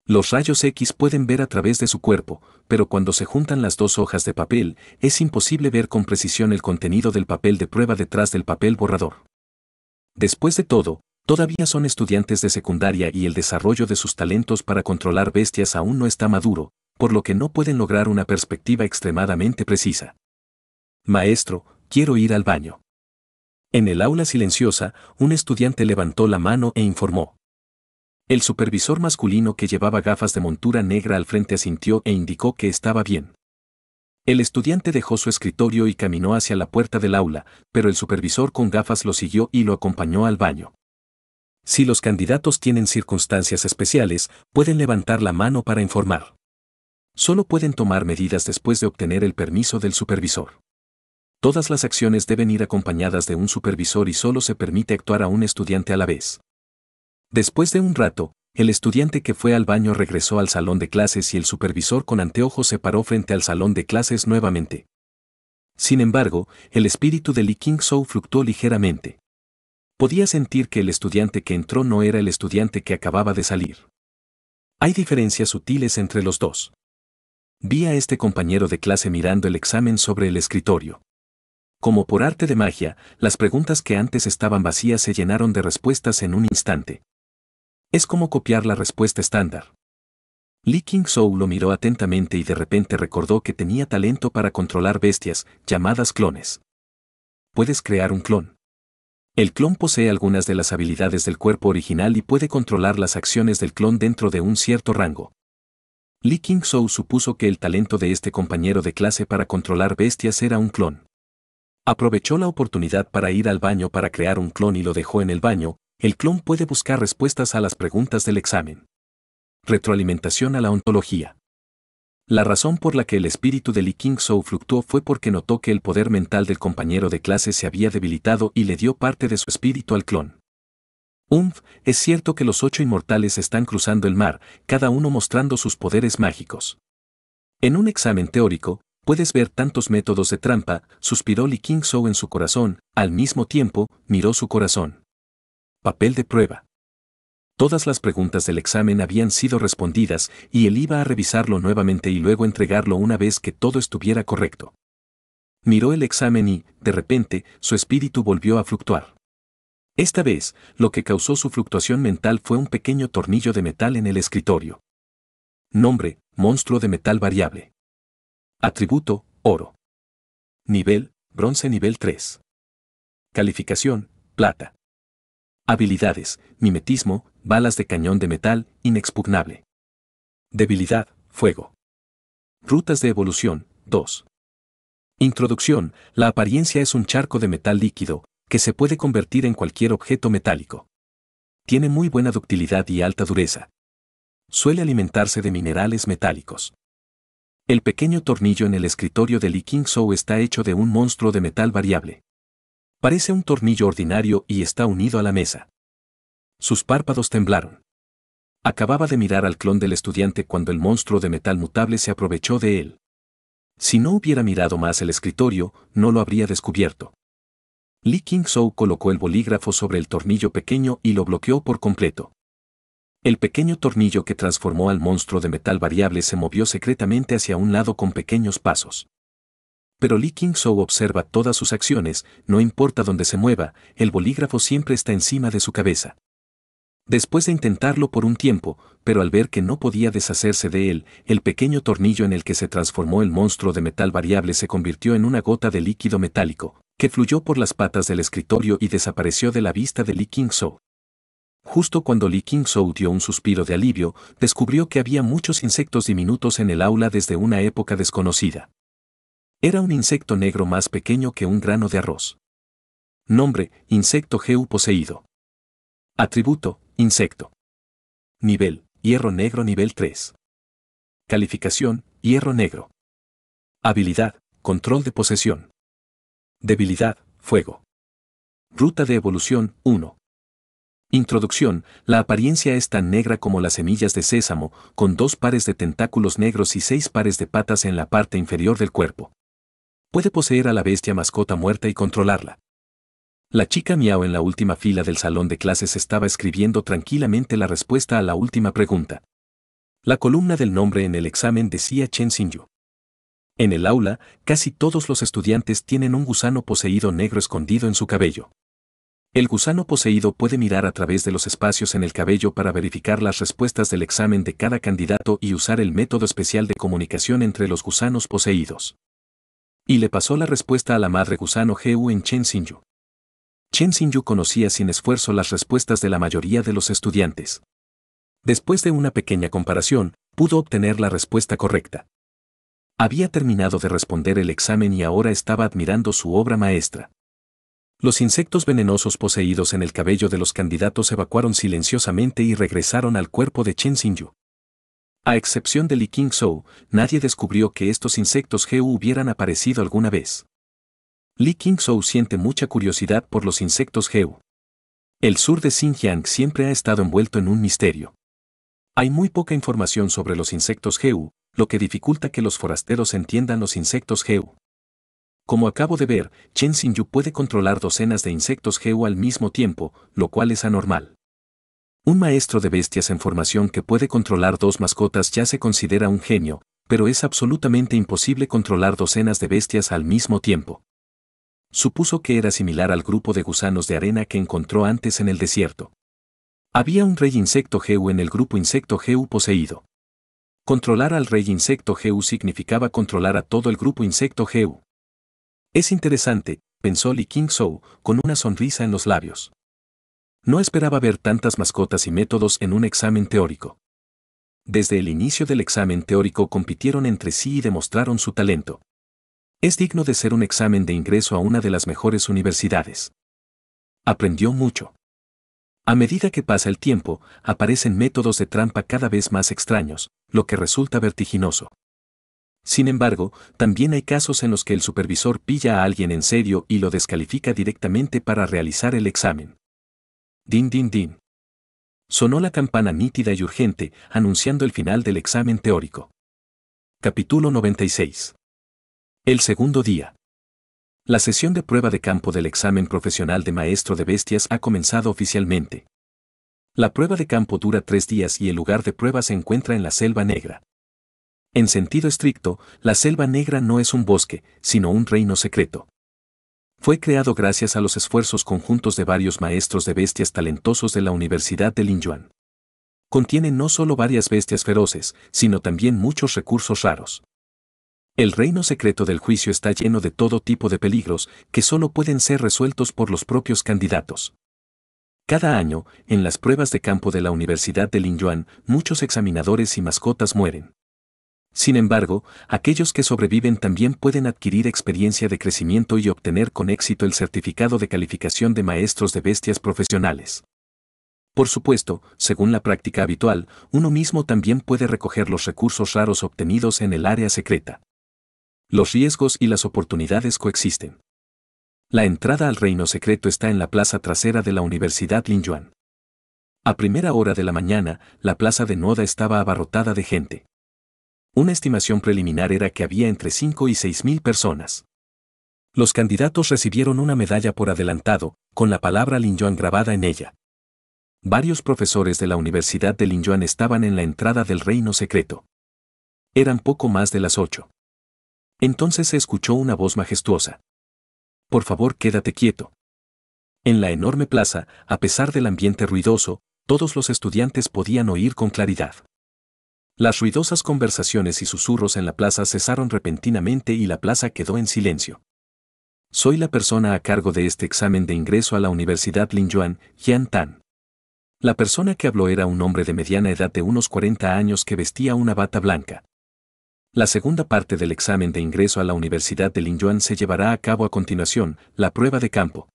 Los rayos X pueden ver a través de su cuerpo, pero cuando se juntan las dos hojas de papel, es imposible ver con precisión el contenido del papel de prueba detrás del papel borrador. Después de todo, todavía son estudiantes de secundaria y el desarrollo de sus talentos para controlar bestias aún no está maduro, por lo que no pueden lograr una perspectiva extremadamente precisa. Maestro, quiero ir al baño. En el aula silenciosa, un estudiante levantó la mano e informó. El supervisor masculino que llevaba gafas de montura negra al frente asintió e indicó que estaba bien. El estudiante dejó su escritorio y caminó hacia la puerta del aula, pero el supervisor con gafas lo siguió y lo acompañó al baño. Si los candidatos tienen circunstancias especiales, pueden levantar la mano para informar. Solo pueden tomar medidas después de obtener el permiso del supervisor. Todas las acciones deben ir acompañadas de un supervisor y solo se permite actuar a un estudiante a la vez. Después de un rato, el estudiante que fue al baño regresó al salón de clases y el supervisor con anteojos se paró frente al salón de clases nuevamente. Sin embargo, el espíritu de Li king fluctuó ligeramente. Podía sentir que el estudiante que entró no era el estudiante que acababa de salir. Hay diferencias sutiles entre los dos. Vi a este compañero de clase mirando el examen sobre el escritorio. Como por arte de magia, las preguntas que antes estaban vacías se llenaron de respuestas en un instante. Es como copiar la respuesta estándar. Li King lo miró atentamente y de repente recordó que tenía talento para controlar bestias, llamadas clones. Puedes crear un clon. El clon posee algunas de las habilidades del cuerpo original y puede controlar las acciones del clon dentro de un cierto rango. Li King supuso que el talento de este compañero de clase para controlar bestias era un clon. Aprovechó la oportunidad para ir al baño para crear un clon y lo dejó en el baño, el clon puede buscar respuestas a las preguntas del examen. Retroalimentación a la ontología. La razón por la que el espíritu de Li king fluctuó fue porque notó que el poder mental del compañero de clase se había debilitado y le dio parte de su espíritu al clon. UNF, es cierto que los ocho inmortales están cruzando el mar, cada uno mostrando sus poderes mágicos. En un examen teórico, Puedes ver tantos métodos de trampa, suspiró Li So en su corazón, al mismo tiempo, miró su corazón. Papel de prueba. Todas las preguntas del examen habían sido respondidas y él iba a revisarlo nuevamente y luego entregarlo una vez que todo estuviera correcto. Miró el examen y, de repente, su espíritu volvió a fluctuar. Esta vez, lo que causó su fluctuación mental fue un pequeño tornillo de metal en el escritorio. Nombre, monstruo de metal variable. Atributo, oro. Nivel, bronce nivel 3. Calificación, plata. Habilidades, mimetismo, balas de cañón de metal, inexpugnable. Debilidad, fuego. Rutas de evolución, 2. Introducción, la apariencia es un charco de metal líquido, que se puede convertir en cualquier objeto metálico. Tiene muy buena ductilidad y alta dureza. Suele alimentarse de minerales metálicos. El pequeño tornillo en el escritorio de Li King está hecho de un monstruo de metal variable. Parece un tornillo ordinario y está unido a la mesa. Sus párpados temblaron. Acababa de mirar al clon del estudiante cuando el monstruo de metal mutable se aprovechó de él. Si no hubiera mirado más el escritorio, no lo habría descubierto. Li King colocó el bolígrafo sobre el tornillo pequeño y lo bloqueó por completo. El pequeño tornillo que transformó al monstruo de metal variable se movió secretamente hacia un lado con pequeños pasos. Pero Lee King observa todas sus acciones, no importa dónde se mueva, el bolígrafo siempre está encima de su cabeza. Después de intentarlo por un tiempo, pero al ver que no podía deshacerse de él, el pequeño tornillo en el que se transformó el monstruo de metal variable se convirtió en una gota de líquido metálico, que fluyó por las patas del escritorio y desapareció de la vista de Lee king Justo cuando Li king dio un suspiro de alivio, descubrió que había muchos insectos diminutos en el aula desde una época desconocida. Era un insecto negro más pequeño que un grano de arroz. Nombre, insecto Geu poseído. Atributo, insecto. Nivel, hierro negro nivel 3. Calificación, hierro negro. Habilidad, control de posesión. Debilidad, fuego. Ruta de evolución, 1. Introducción. La apariencia es tan negra como las semillas de sésamo, con dos pares de tentáculos negros y seis pares de patas en la parte inferior del cuerpo. Puede poseer a la bestia mascota muerta y controlarla. La chica Miao en la última fila del salón de clases estaba escribiendo tranquilamente la respuesta a la última pregunta. La columna del nombre en el examen decía Chen Yu. En el aula, casi todos los estudiantes tienen un gusano poseído negro escondido en su cabello. El gusano poseído puede mirar a través de los espacios en el cabello para verificar las respuestas del examen de cada candidato y usar el método especial de comunicación entre los gusanos poseídos. Y le pasó la respuesta a la madre gusano Heu en Chen yu Chen Yu conocía sin esfuerzo las respuestas de la mayoría de los estudiantes. Después de una pequeña comparación, pudo obtener la respuesta correcta. Había terminado de responder el examen y ahora estaba admirando su obra maestra. Los insectos venenosos poseídos en el cabello de los candidatos evacuaron silenciosamente y regresaron al cuerpo de Chen Xinyu. A excepción de Li Qingzhou, nadie descubrió que estos insectos Geu hubieran aparecido alguna vez. Li Qingzhou siente mucha curiosidad por los insectos geu El sur de Xinjiang siempre ha estado envuelto en un misterio. Hay muy poca información sobre los insectos Geu, lo que dificulta que los forasteros entiendan los insectos Geu. Como acabo de ver, Chen Yu puede controlar docenas de insectos Geu al mismo tiempo, lo cual es anormal. Un maestro de bestias en formación que puede controlar dos mascotas ya se considera un genio, pero es absolutamente imposible controlar docenas de bestias al mismo tiempo. Supuso que era similar al grupo de gusanos de arena que encontró antes en el desierto. Había un rey insecto Geu en el grupo insecto Geu poseído. Controlar al rey insecto Geu significaba controlar a todo el grupo insecto Geu. Es interesante, pensó Li King Sou, con una sonrisa en los labios. No esperaba ver tantas mascotas y métodos en un examen teórico. Desde el inicio del examen teórico compitieron entre sí y demostraron su talento. Es digno de ser un examen de ingreso a una de las mejores universidades. Aprendió mucho. A medida que pasa el tiempo, aparecen métodos de trampa cada vez más extraños, lo que resulta vertiginoso. Sin embargo, también hay casos en los que el supervisor pilla a alguien en serio y lo descalifica directamente para realizar el examen. Din din din. Sonó la campana nítida y urgente, anunciando el final del examen teórico. Capítulo 96. El segundo día. La sesión de prueba de campo del examen profesional de maestro de bestias ha comenzado oficialmente. La prueba de campo dura tres días y el lugar de prueba se encuentra en la Selva Negra. En sentido estricto, la Selva Negra no es un bosque, sino un reino secreto. Fue creado gracias a los esfuerzos conjuntos de varios maestros de bestias talentosos de la Universidad de Yuan. Contiene no solo varias bestias feroces, sino también muchos recursos raros. El reino secreto del juicio está lleno de todo tipo de peligros que solo pueden ser resueltos por los propios candidatos. Cada año, en las pruebas de campo de la Universidad de Yuan, muchos examinadores y mascotas mueren. Sin embargo, aquellos que sobreviven también pueden adquirir experiencia de crecimiento y obtener con éxito el certificado de calificación de maestros de bestias profesionales. Por supuesto, según la práctica habitual, uno mismo también puede recoger los recursos raros obtenidos en el área secreta. Los riesgos y las oportunidades coexisten. La entrada al reino secreto está en la plaza trasera de la Universidad Lin Yuan. A primera hora de la mañana, la plaza de Noda estaba abarrotada de gente. Una estimación preliminar era que había entre 5 y 6 mil personas. Los candidatos recibieron una medalla por adelantado, con la palabra Yuan grabada en ella. Varios profesores de la Universidad de Linjuan estaban en la entrada del reino secreto. Eran poco más de las ocho. Entonces se escuchó una voz majestuosa. Por favor, quédate quieto. En la enorme plaza, a pesar del ambiente ruidoso, todos los estudiantes podían oír con claridad. Las ruidosas conversaciones y susurros en la plaza cesaron repentinamente y la plaza quedó en silencio. Soy la persona a cargo de este examen de ingreso a la Universidad Lin Yuan, Jian Tan. La persona que habló era un hombre de mediana edad de unos 40 años que vestía una bata blanca. La segunda parte del examen de ingreso a la Universidad de Lin Yuan se llevará a cabo a continuación, la prueba de campo.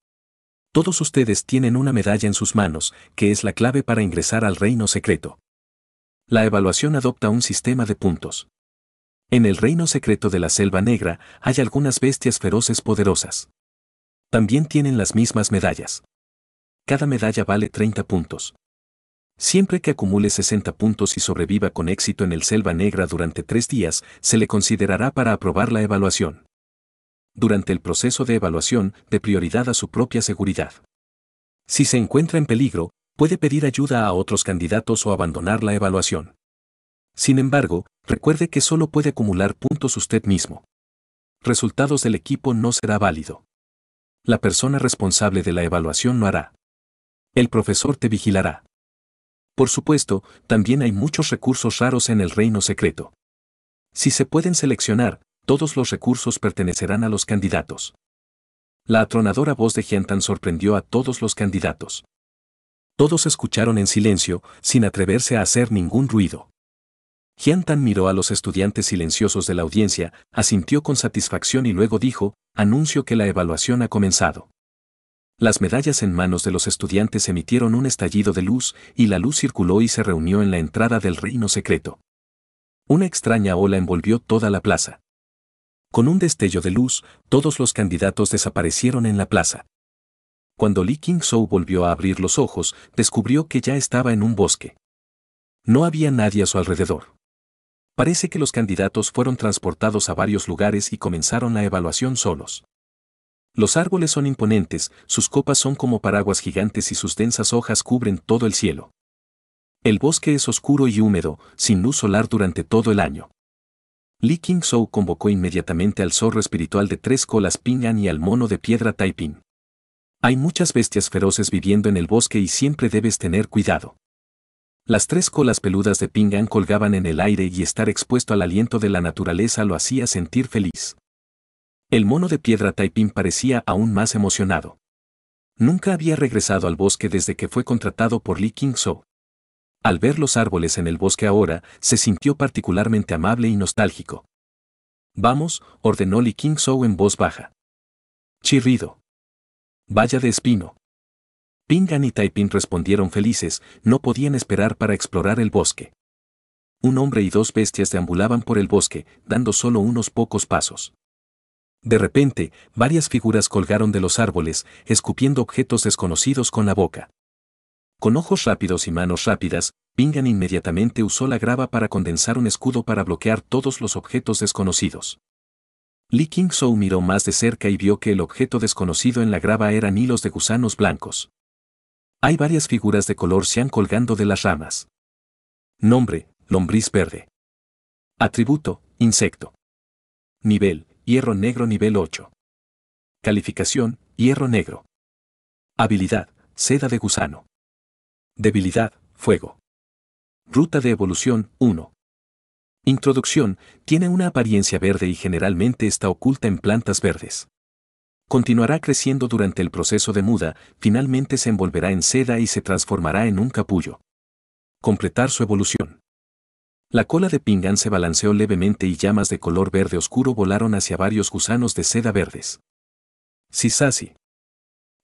Todos ustedes tienen una medalla en sus manos, que es la clave para ingresar al reino secreto la evaluación adopta un sistema de puntos. En el reino secreto de la Selva Negra hay algunas bestias feroces poderosas. También tienen las mismas medallas. Cada medalla vale 30 puntos. Siempre que acumule 60 puntos y sobreviva con éxito en el Selva Negra durante tres días, se le considerará para aprobar la evaluación. Durante el proceso de evaluación, de prioridad a su propia seguridad. Si se encuentra en peligro, puede pedir ayuda a otros candidatos o abandonar la evaluación. Sin embargo, recuerde que solo puede acumular puntos usted mismo. Resultados del equipo no será válido. La persona responsable de la evaluación no hará. El profesor te vigilará. Por supuesto, también hay muchos recursos raros en el reino secreto. Si se pueden seleccionar, todos los recursos pertenecerán a los candidatos. La atronadora voz de Gentan sorprendió a todos los candidatos. Todos escucharon en silencio, sin atreverse a hacer ningún ruido. Jian miró a los estudiantes silenciosos de la audiencia, asintió con satisfacción y luego dijo, anuncio que la evaluación ha comenzado. Las medallas en manos de los estudiantes emitieron un estallido de luz, y la luz circuló y se reunió en la entrada del reino secreto. Una extraña ola envolvió toda la plaza. Con un destello de luz, todos los candidatos desaparecieron en la plaza. Cuando Li king volvió a abrir los ojos, descubrió que ya estaba en un bosque. No había nadie a su alrededor. Parece que los candidatos fueron transportados a varios lugares y comenzaron la evaluación solos. Los árboles son imponentes, sus copas son como paraguas gigantes y sus densas hojas cubren todo el cielo. El bosque es oscuro y húmedo, sin luz solar durante todo el año. Li King convocó inmediatamente al zorro espiritual de tres colas Pingan y al mono de piedra Taiping. Hay muchas bestias feroces viviendo en el bosque y siempre debes tener cuidado. Las tres colas peludas de Pingan colgaban en el aire y estar expuesto al aliento de la naturaleza lo hacía sentir feliz. El mono de piedra Taiping parecía aún más emocionado. Nunca había regresado al bosque desde que fue contratado por Li King-so. Al ver los árboles en el bosque ahora, se sintió particularmente amable y nostálgico. Vamos, ordenó Li King-so en voz baja. Chirrido. Vaya de espino. Pingan y Taiping respondieron felices, no podían esperar para explorar el bosque. Un hombre y dos bestias deambulaban por el bosque, dando solo unos pocos pasos. De repente, varias figuras colgaron de los árboles, escupiendo objetos desconocidos con la boca. Con ojos rápidos y manos rápidas, Pingan inmediatamente usó la grava para condensar un escudo para bloquear todos los objetos desconocidos. Li king miró más de cerca y vio que el objeto desconocido en la grava eran hilos de gusanos blancos. Hay varias figuras de color han colgando de las ramas. Nombre, lombriz verde. Atributo, insecto. Nivel, hierro negro nivel 8. Calificación, hierro negro. Habilidad, seda de gusano. Debilidad, fuego. Ruta de evolución, 1. Introducción, tiene una apariencia verde y generalmente está oculta en plantas verdes. Continuará creciendo durante el proceso de muda, finalmente se envolverá en seda y se transformará en un capullo. Completar su evolución. La cola de Pingan se balanceó levemente y llamas de color verde oscuro volaron hacia varios gusanos de seda verdes. Sisasi.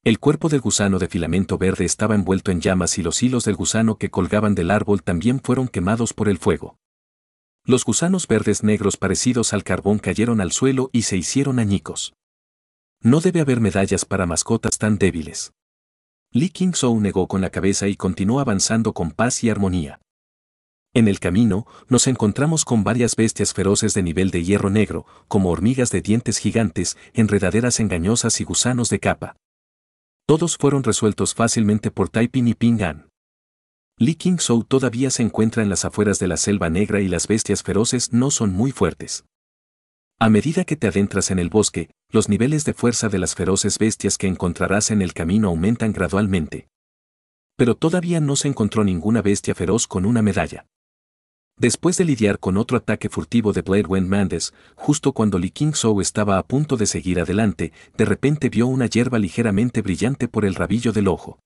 El cuerpo del gusano de filamento verde estaba envuelto en llamas y los hilos del gusano que colgaban del árbol también fueron quemados por el fuego. Los gusanos verdes negros parecidos al carbón cayeron al suelo y se hicieron añicos. No debe haber medallas para mascotas tan débiles. Li king negó con la cabeza y continuó avanzando con paz y armonía. En el camino, nos encontramos con varias bestias feroces de nivel de hierro negro, como hormigas de dientes gigantes, enredaderas engañosas y gusanos de capa. Todos fueron resueltos fácilmente por Taiping y Ping An. Lee King Sou todavía se encuentra en las afueras de la selva negra y las bestias feroces no son muy fuertes. A medida que te adentras en el bosque, los niveles de fuerza de las feroces bestias que encontrarás en el camino aumentan gradualmente. Pero todavía no se encontró ninguna bestia feroz con una medalla. Después de lidiar con otro ataque furtivo de Blade Wen Mandes, justo cuando Lee King Sou estaba a punto de seguir adelante, de repente vio una hierba ligeramente brillante por el rabillo del ojo.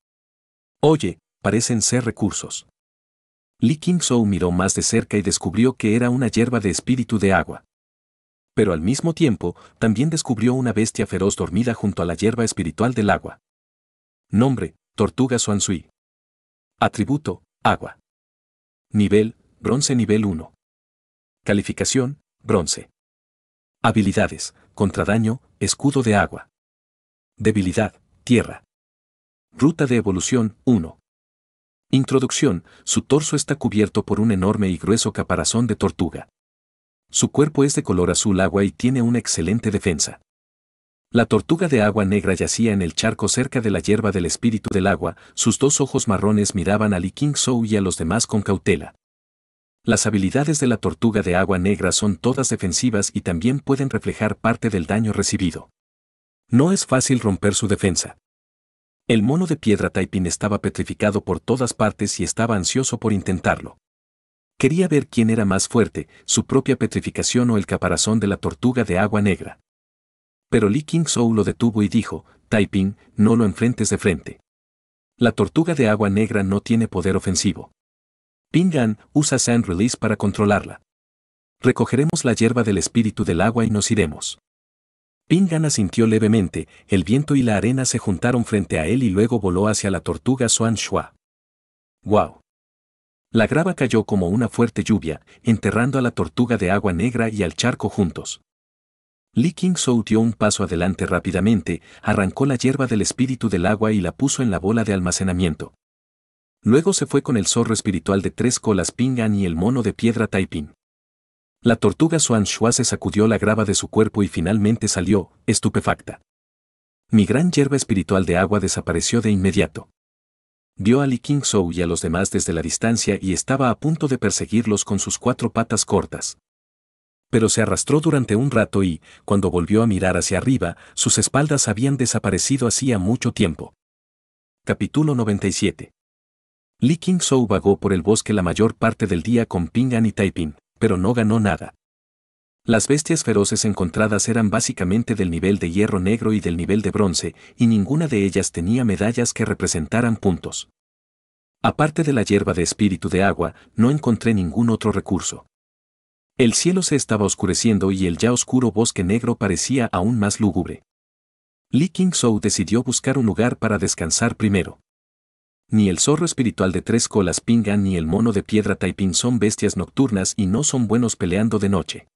Oye, parecen ser recursos. Li king miró más de cerca y descubrió que era una hierba de espíritu de agua. Pero al mismo tiempo, también descubrió una bestia feroz dormida junto a la hierba espiritual del agua. Nombre, Tortuga Suansui. Atributo, agua. Nivel, bronce nivel 1. Calificación, bronce. Habilidades, contradaño, escudo de agua. Debilidad, tierra. Ruta de evolución, 1. Introducción, su torso está cubierto por un enorme y grueso caparazón de tortuga. Su cuerpo es de color azul agua y tiene una excelente defensa. La tortuga de agua negra yacía en el charco cerca de la hierba del espíritu del agua, sus dos ojos marrones miraban a Li King y a los demás con cautela. Las habilidades de la tortuga de agua negra son todas defensivas y también pueden reflejar parte del daño recibido. No es fácil romper su defensa. El mono de piedra Taiping estaba petrificado por todas partes y estaba ansioso por intentarlo. Quería ver quién era más fuerte, su propia petrificación o el caparazón de la tortuga de agua negra. Pero Li King lo detuvo y dijo, Taiping, no lo enfrentes de frente. La tortuga de agua negra no tiene poder ofensivo. Pingan usa Sand Release para controlarla. Recogeremos la hierba del espíritu del agua y nos iremos. Pingan asintió levemente, el viento y la arena se juntaron frente a él y luego voló hacia la tortuga Suan Shua. ¡Wow! La grava cayó como una fuerte lluvia, enterrando a la tortuga de agua negra y al charco juntos. Li King dio un paso adelante rápidamente, arrancó la hierba del espíritu del agua y la puso en la bola de almacenamiento. Luego se fue con el zorro espiritual de tres colas Pingan y el mono de piedra Taiping. La tortuga Suan Shua se sacudió la grava de su cuerpo y finalmente salió, estupefacta. Mi gran hierba espiritual de agua desapareció de inmediato. Vio a Li King y a los demás desde la distancia y estaba a punto de perseguirlos con sus cuatro patas cortas. Pero se arrastró durante un rato y, cuando volvió a mirar hacia arriba, sus espaldas habían desaparecido hacía mucho tiempo. Capítulo 97 Li King vagó por el bosque la mayor parte del día con Pingan y Taiping pero no ganó nada. Las bestias feroces encontradas eran básicamente del nivel de hierro negro y del nivel de bronce, y ninguna de ellas tenía medallas que representaran puntos. Aparte de la hierba de espíritu de agua, no encontré ningún otro recurso. El cielo se estaba oscureciendo y el ya oscuro bosque negro parecía aún más lúgubre. Li King decidió buscar un lugar para descansar primero. Ni el zorro espiritual de tres colas Pingan ni el mono de piedra Taiping son bestias nocturnas y no son buenos peleando de noche.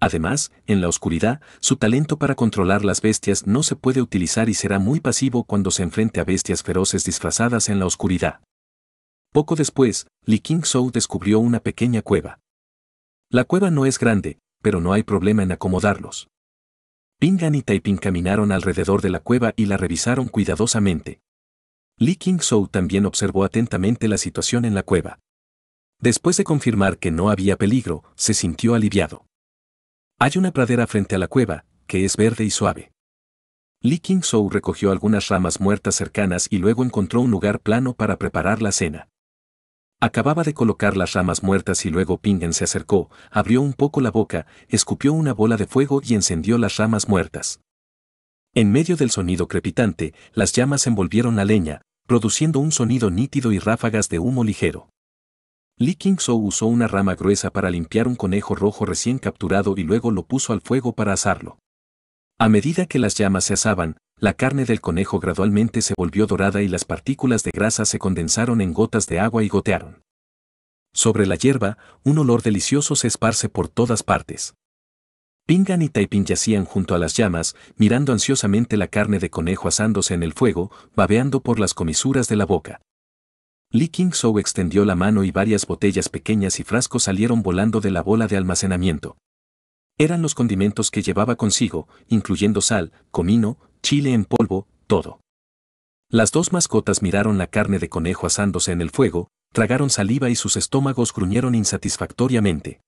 Además, en la oscuridad, su talento para controlar las bestias no se puede utilizar y será muy pasivo cuando se enfrente a bestias feroces disfrazadas en la oscuridad. Poco después, Li King descubrió una pequeña cueva. La cueva no es grande, pero no hay problema en acomodarlos. Pingan y Taiping caminaron alrededor de la cueva y la revisaron cuidadosamente. Li king también observó atentamente la situación en la cueva. Después de confirmar que no había peligro, se sintió aliviado. Hay una pradera frente a la cueva, que es verde y suave. Li king recogió algunas ramas muertas cercanas y luego encontró un lugar plano para preparar la cena. Acababa de colocar las ramas muertas y luego Pingen se acercó, abrió un poco la boca, escupió una bola de fuego y encendió las ramas muertas. En medio del sonido crepitante, las llamas envolvieron la leña, produciendo un sonido nítido y ráfagas de humo ligero. Li king usó una rama gruesa para limpiar un conejo rojo recién capturado y luego lo puso al fuego para asarlo. A medida que las llamas se asaban, la carne del conejo gradualmente se volvió dorada y las partículas de grasa se condensaron en gotas de agua y gotearon. Sobre la hierba, un olor delicioso se esparce por todas partes. Pingan y Taiping yacían junto a las llamas, mirando ansiosamente la carne de conejo asándose en el fuego, babeando por las comisuras de la boca. Li King extendió la mano y varias botellas pequeñas y frascos salieron volando de la bola de almacenamiento. Eran los condimentos que llevaba consigo, incluyendo sal, comino, chile en polvo, todo. Las dos mascotas miraron la carne de conejo asándose en el fuego, tragaron saliva y sus estómagos gruñeron insatisfactoriamente.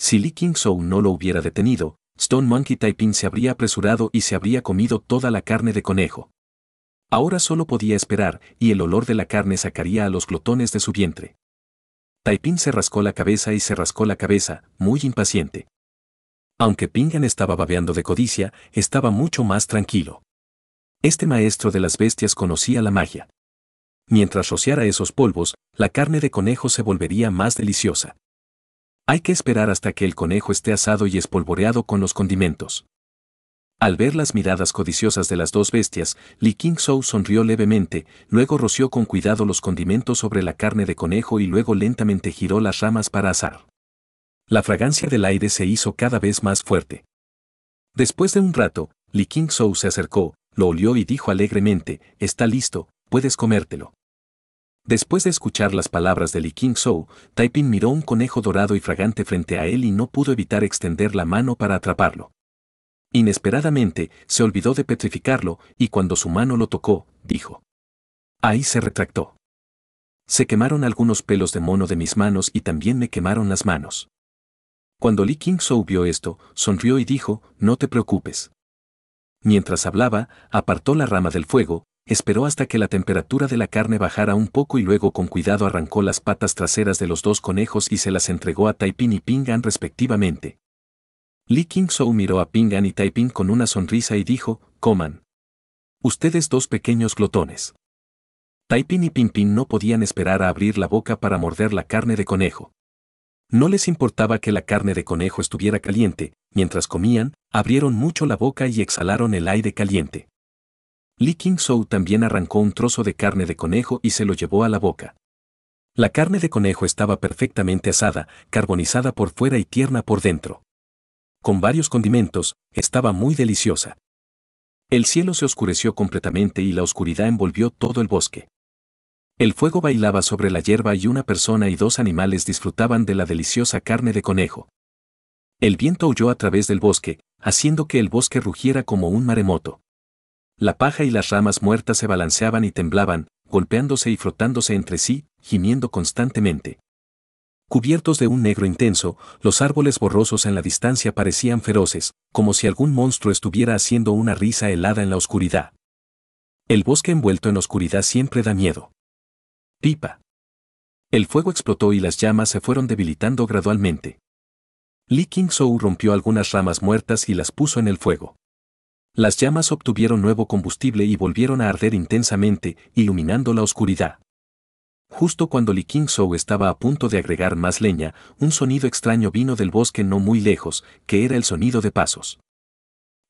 Si Lee King Soo no lo hubiera detenido, Stone Monkey Taiping se habría apresurado y se habría comido toda la carne de conejo. Ahora solo podía esperar, y el olor de la carne sacaría a los glotones de su vientre. Taiping se rascó la cabeza y se rascó la cabeza, muy impaciente. Aunque Pingan estaba babeando de codicia, estaba mucho más tranquilo. Este maestro de las bestias conocía la magia. Mientras rociara esos polvos, la carne de conejo se volvería más deliciosa. Hay que esperar hasta que el conejo esté asado y espolvoreado con los condimentos. Al ver las miradas codiciosas de las dos bestias, Li king sonrió levemente, luego roció con cuidado los condimentos sobre la carne de conejo y luego lentamente giró las ramas para asar. La fragancia del aire se hizo cada vez más fuerte. Después de un rato, Li king se acercó, lo olió y dijo alegremente, está listo, puedes comértelo. Después de escuchar las palabras de Li King Taiping miró un conejo dorado y fragante frente a él y no pudo evitar extender la mano para atraparlo. Inesperadamente, se olvidó de petrificarlo, y cuando su mano lo tocó, dijo. Ahí se retractó. Se quemaron algunos pelos de mono de mis manos y también me quemaron las manos. Cuando Li King vio esto, sonrió y dijo, no te preocupes. Mientras hablaba, apartó la rama del fuego, esperó hasta que la temperatura de la carne bajara un poco y luego con cuidado arrancó las patas traseras de los dos conejos y se las entregó a Taiping y Pingan respectivamente. Li King-sou miró a Pingan y Taiping con una sonrisa y dijo, coman. Ustedes dos pequeños glotones. Taiping y Pingping no podían esperar a abrir la boca para morder la carne de conejo. No les importaba que la carne de conejo estuviera caliente, mientras comían, abrieron mucho la boca y exhalaron el aire caliente. Li King-sou también arrancó un trozo de carne de conejo y se lo llevó a la boca. La carne de conejo estaba perfectamente asada, carbonizada por fuera y tierna por dentro. Con varios condimentos, estaba muy deliciosa. El cielo se oscureció completamente y la oscuridad envolvió todo el bosque. El fuego bailaba sobre la hierba y una persona y dos animales disfrutaban de la deliciosa carne de conejo. El viento huyó a través del bosque, haciendo que el bosque rugiera como un maremoto. La paja y las ramas muertas se balanceaban y temblaban, golpeándose y frotándose entre sí, gimiendo constantemente. Cubiertos de un negro intenso, los árboles borrosos en la distancia parecían feroces, como si algún monstruo estuviera haciendo una risa helada en la oscuridad. El bosque envuelto en oscuridad siempre da miedo. Pipa. El fuego explotó y las llamas se fueron debilitando gradualmente. Li King rompió algunas ramas muertas y las puso en el fuego. Las llamas obtuvieron nuevo combustible y volvieron a arder intensamente, iluminando la oscuridad. Justo cuando Li Qingzhou estaba a punto de agregar más leña, un sonido extraño vino del bosque no muy lejos, que era el sonido de pasos.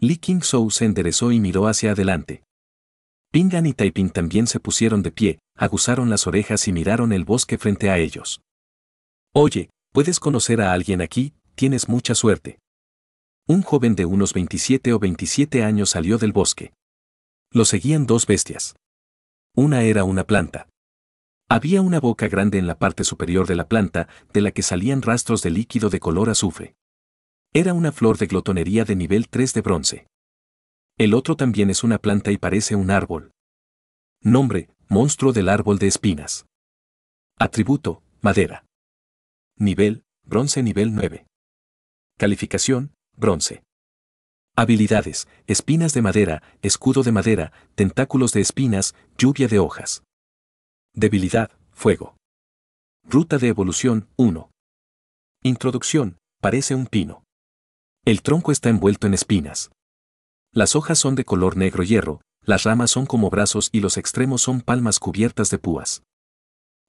Li Qingzhou se enderezó y miró hacia adelante. Pingan y Taiping también se pusieron de pie, aguzaron las orejas y miraron el bosque frente a ellos. Oye, puedes conocer a alguien aquí, tienes mucha suerte un joven de unos 27 o 27 años salió del bosque. Lo seguían dos bestias. Una era una planta. Había una boca grande en la parte superior de la planta, de la que salían rastros de líquido de color azufre. Era una flor de glotonería de nivel 3 de bronce. El otro también es una planta y parece un árbol. Nombre, monstruo del árbol de espinas. Atributo, madera. Nivel, bronce nivel 9. Calificación, bronce. Habilidades, espinas de madera, escudo de madera, tentáculos de espinas, lluvia de hojas. Debilidad, fuego. Ruta de evolución 1. Introducción, parece un pino. El tronco está envuelto en espinas. Las hojas son de color negro hierro, las ramas son como brazos y los extremos son palmas cubiertas de púas.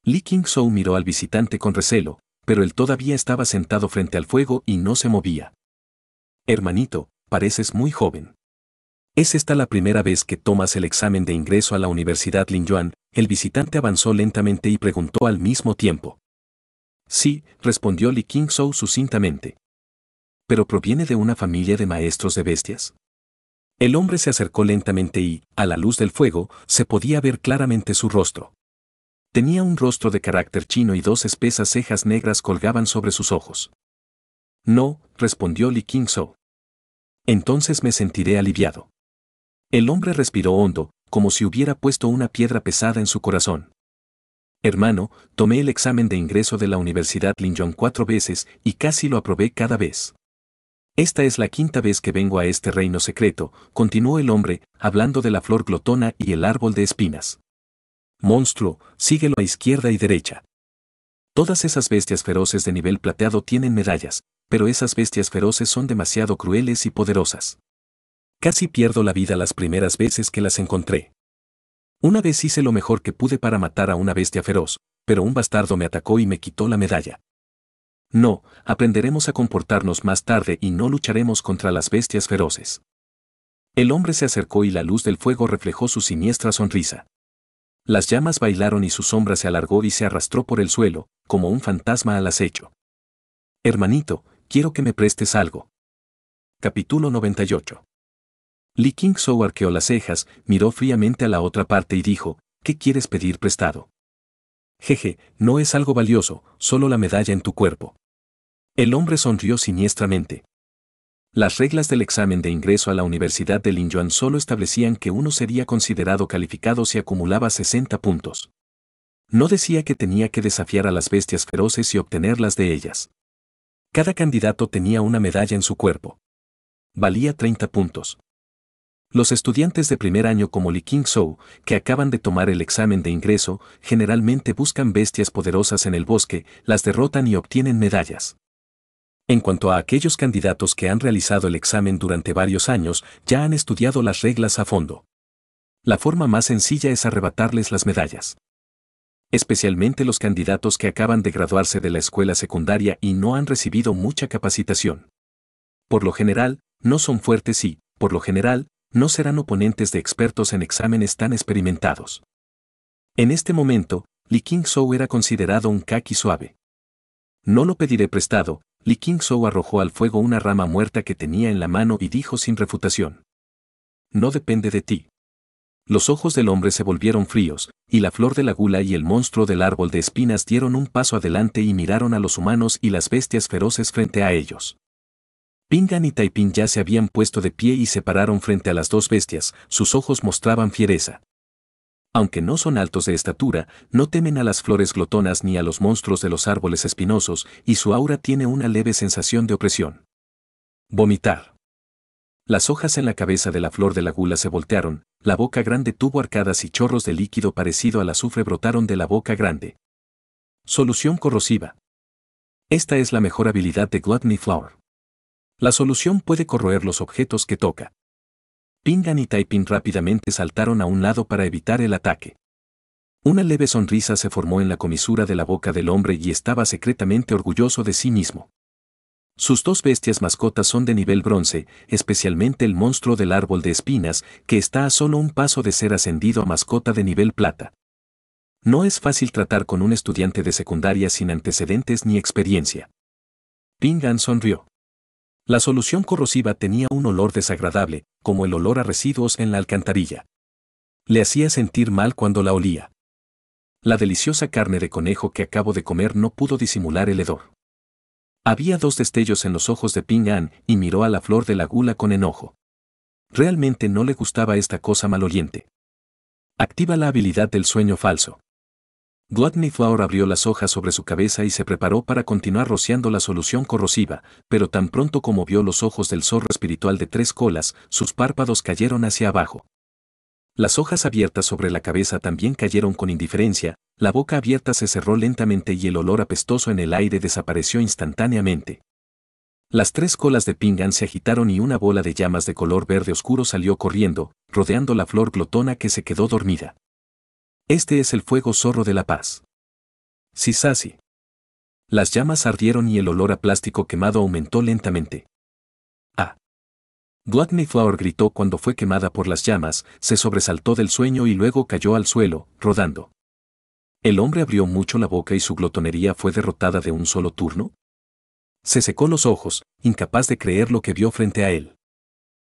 Li King miró al visitante con recelo, pero él todavía estaba sentado frente al fuego y no se movía. Hermanito, pareces muy joven. Es esta la primera vez que tomas el examen de ingreso a la Universidad Lin Yuan? el visitante avanzó lentamente y preguntó al mismo tiempo. Sí, respondió Li Qingzhou sucintamente. ¿Pero proviene de una familia de maestros de bestias? El hombre se acercó lentamente y, a la luz del fuego, se podía ver claramente su rostro. Tenía un rostro de carácter chino y dos espesas cejas negras colgaban sobre sus ojos. No, respondió Li Qingzhou. Entonces me sentiré aliviado. El hombre respiró hondo, como si hubiera puesto una piedra pesada en su corazón. Hermano, tomé el examen de ingreso de la Universidad Linjon cuatro veces y casi lo aprobé cada vez. Esta es la quinta vez que vengo a este reino secreto, continuó el hombre, hablando de la flor glotona y el árbol de espinas. Monstruo, síguelo a izquierda y derecha. Todas esas bestias feroces de nivel plateado tienen medallas, pero esas bestias feroces son demasiado crueles y poderosas. Casi pierdo la vida las primeras veces que las encontré. Una vez hice lo mejor que pude para matar a una bestia feroz, pero un bastardo me atacó y me quitó la medalla. No, aprenderemos a comportarnos más tarde y no lucharemos contra las bestias feroces. El hombre se acercó y la luz del fuego reflejó su siniestra sonrisa. Las llamas bailaron y su sombra se alargó y se arrastró por el suelo, como un fantasma al acecho. Hermanito, Quiero que me prestes algo. Capítulo 98. Li king So arqueó las cejas, miró fríamente a la otra parte y dijo, ¿qué quieres pedir prestado? Jeje, no es algo valioso, solo la medalla en tu cuerpo. El hombre sonrió siniestramente. Las reglas del examen de ingreso a la Universidad de Yuan solo establecían que uno sería considerado calificado si acumulaba 60 puntos. No decía que tenía que desafiar a las bestias feroces y obtenerlas de ellas. Cada candidato tenía una medalla en su cuerpo. Valía 30 puntos. Los estudiantes de primer año como Li King Sou, que acaban de tomar el examen de ingreso, generalmente buscan bestias poderosas en el bosque, las derrotan y obtienen medallas. En cuanto a aquellos candidatos que han realizado el examen durante varios años, ya han estudiado las reglas a fondo. La forma más sencilla es arrebatarles las medallas especialmente los candidatos que acaban de graduarse de la escuela secundaria y no han recibido mucha capacitación. Por lo general, no son fuertes y, por lo general, no serán oponentes de expertos en exámenes tan experimentados. En este momento, Li king era considerado un kaki suave. No lo pediré prestado, Li king arrojó al fuego una rama muerta que tenía en la mano y dijo sin refutación. No depende de ti los ojos del hombre se volvieron fríos, y la flor de la gula y el monstruo del árbol de espinas dieron un paso adelante y miraron a los humanos y las bestias feroces frente a ellos. Pingan y Taiping ya se habían puesto de pie y se pararon frente a las dos bestias, sus ojos mostraban fiereza. Aunque no son altos de estatura, no temen a las flores glotonas ni a los monstruos de los árboles espinosos, y su aura tiene una leve sensación de opresión. Vomitar. Las hojas en la cabeza de la flor de la gula se voltearon, la boca grande tuvo arcadas y chorros de líquido parecido al azufre brotaron de la boca grande. Solución corrosiva. Esta es la mejor habilidad de Gluttony Flower. La solución puede corroer los objetos que toca. Pingan y Taiping rápidamente saltaron a un lado para evitar el ataque. Una leve sonrisa se formó en la comisura de la boca del hombre y estaba secretamente orgulloso de sí mismo. Sus dos bestias mascotas son de nivel bronce, especialmente el monstruo del árbol de espinas, que está a solo un paso de ser ascendido a mascota de nivel plata. No es fácil tratar con un estudiante de secundaria sin antecedentes ni experiencia. Pingan sonrió. La solución corrosiva tenía un olor desagradable, como el olor a residuos en la alcantarilla. Le hacía sentir mal cuando la olía. La deliciosa carne de conejo que acabo de comer no pudo disimular el hedor. Había dos destellos en los ojos de Ping An y miró a la flor de la gula con enojo. Realmente no le gustaba esta cosa maloliente. Activa la habilidad del sueño falso. Gladney Flower abrió las hojas sobre su cabeza y se preparó para continuar rociando la solución corrosiva, pero tan pronto como vio los ojos del zorro espiritual de tres colas, sus párpados cayeron hacia abajo. Las hojas abiertas sobre la cabeza también cayeron con indiferencia, la boca abierta se cerró lentamente y el olor apestoso en el aire desapareció instantáneamente. Las tres colas de Pingan se agitaron y una bola de llamas de color verde oscuro salió corriendo, rodeando la flor glotona que se quedó dormida. Este es el fuego zorro de la paz. Sisasi. Las llamas ardieron y el olor a plástico quemado aumentó lentamente. Gluttony Flower gritó cuando fue quemada por las llamas, se sobresaltó del sueño y luego cayó al suelo, rodando. ¿El hombre abrió mucho la boca y su glotonería fue derrotada de un solo turno? Se secó los ojos, incapaz de creer lo que vio frente a él.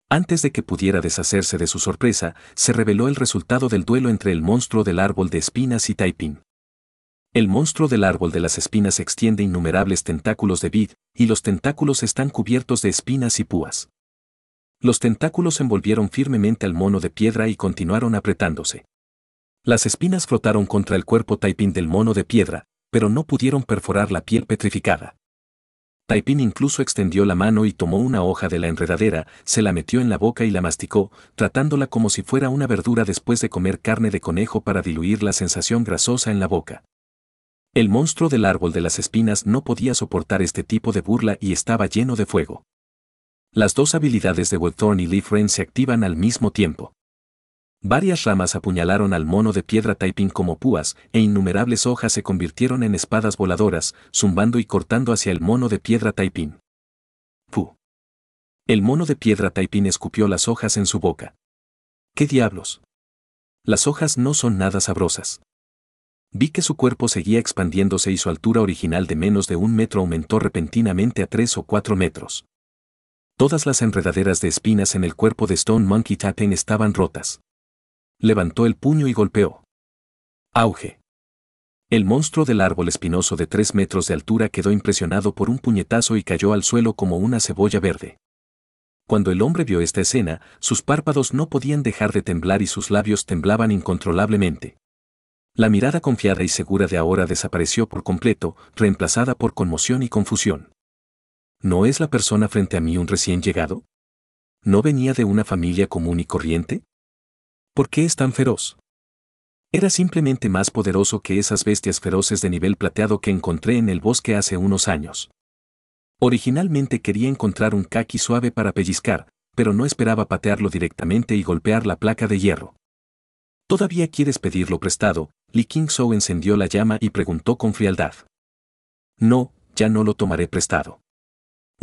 Antes de que pudiera deshacerse de su sorpresa, se reveló el resultado del duelo entre el monstruo del árbol de espinas y Taiping. El monstruo del árbol de las espinas extiende innumerables tentáculos de vid, y los tentáculos están cubiertos de espinas y púas. Los tentáculos envolvieron firmemente al mono de piedra y continuaron apretándose. Las espinas flotaron contra el cuerpo Taipín del mono de piedra, pero no pudieron perforar la piel petrificada. Taipín incluso extendió la mano y tomó una hoja de la enredadera, se la metió en la boca y la masticó, tratándola como si fuera una verdura después de comer carne de conejo para diluir la sensación grasosa en la boca. El monstruo del árbol de las espinas no podía soportar este tipo de burla y estaba lleno de fuego. Las dos habilidades de Webthorn y Leafrain se activan al mismo tiempo. Varias ramas apuñalaron al mono de piedra Taiping como púas, e innumerables hojas se convirtieron en espadas voladoras, zumbando y cortando hacia el mono de piedra Taiping. ¡Pú! El mono de piedra Taiping escupió las hojas en su boca. ¡Qué diablos! Las hojas no son nada sabrosas. Vi que su cuerpo seguía expandiéndose y su altura original de menos de un metro aumentó repentinamente a tres o cuatro metros. Todas las enredaderas de espinas en el cuerpo de Stone Monkey Tatten estaban rotas. Levantó el puño y golpeó. Auge. El monstruo del árbol espinoso de tres metros de altura quedó impresionado por un puñetazo y cayó al suelo como una cebolla verde. Cuando el hombre vio esta escena, sus párpados no podían dejar de temblar y sus labios temblaban incontrolablemente. La mirada confiada y segura de ahora desapareció por completo, reemplazada por conmoción y confusión. ¿no es la persona frente a mí un recién llegado? ¿No venía de una familia común y corriente? ¿Por qué es tan feroz? Era simplemente más poderoso que esas bestias feroces de nivel plateado que encontré en el bosque hace unos años. Originalmente quería encontrar un kaki suave para pellizcar, pero no esperaba patearlo directamente y golpear la placa de hierro. ¿Todavía quieres pedirlo prestado? Li So encendió la llama y preguntó con frialdad. No, ya no lo tomaré prestado.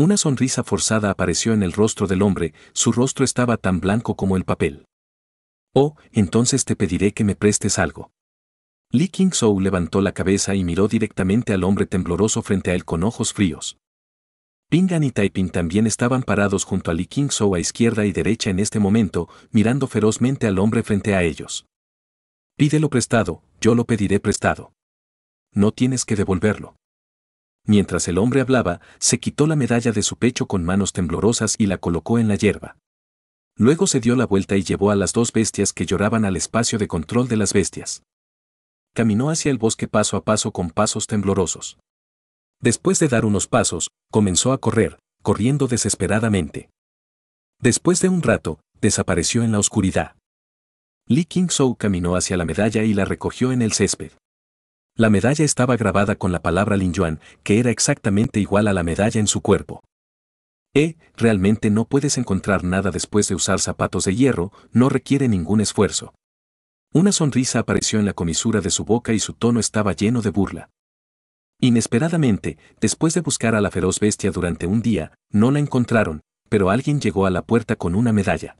Una sonrisa forzada apareció en el rostro del hombre, su rostro estaba tan blanco como el papel. Oh, entonces te pediré que me prestes algo. Li King levantó la cabeza y miró directamente al hombre tembloroso frente a él con ojos fríos. Pingan y Taiping también estaban parados junto a Li King a izquierda y derecha en este momento, mirando ferozmente al hombre frente a ellos. Pídelo prestado, yo lo pediré prestado. No tienes que devolverlo. Mientras el hombre hablaba, se quitó la medalla de su pecho con manos temblorosas y la colocó en la hierba. Luego se dio la vuelta y llevó a las dos bestias que lloraban al espacio de control de las bestias. Caminó hacia el bosque paso a paso con pasos temblorosos. Después de dar unos pasos, comenzó a correr, corriendo desesperadamente. Después de un rato, desapareció en la oscuridad. Li King caminó hacia la medalla y la recogió en el césped. La medalla estaba grabada con la palabra Lin Yuan, que era exactamente igual a la medalla en su cuerpo. Eh, realmente no puedes encontrar nada después de usar zapatos de hierro, no requiere ningún esfuerzo. Una sonrisa apareció en la comisura de su boca y su tono estaba lleno de burla. Inesperadamente, después de buscar a la feroz bestia durante un día, no la encontraron, pero alguien llegó a la puerta con una medalla.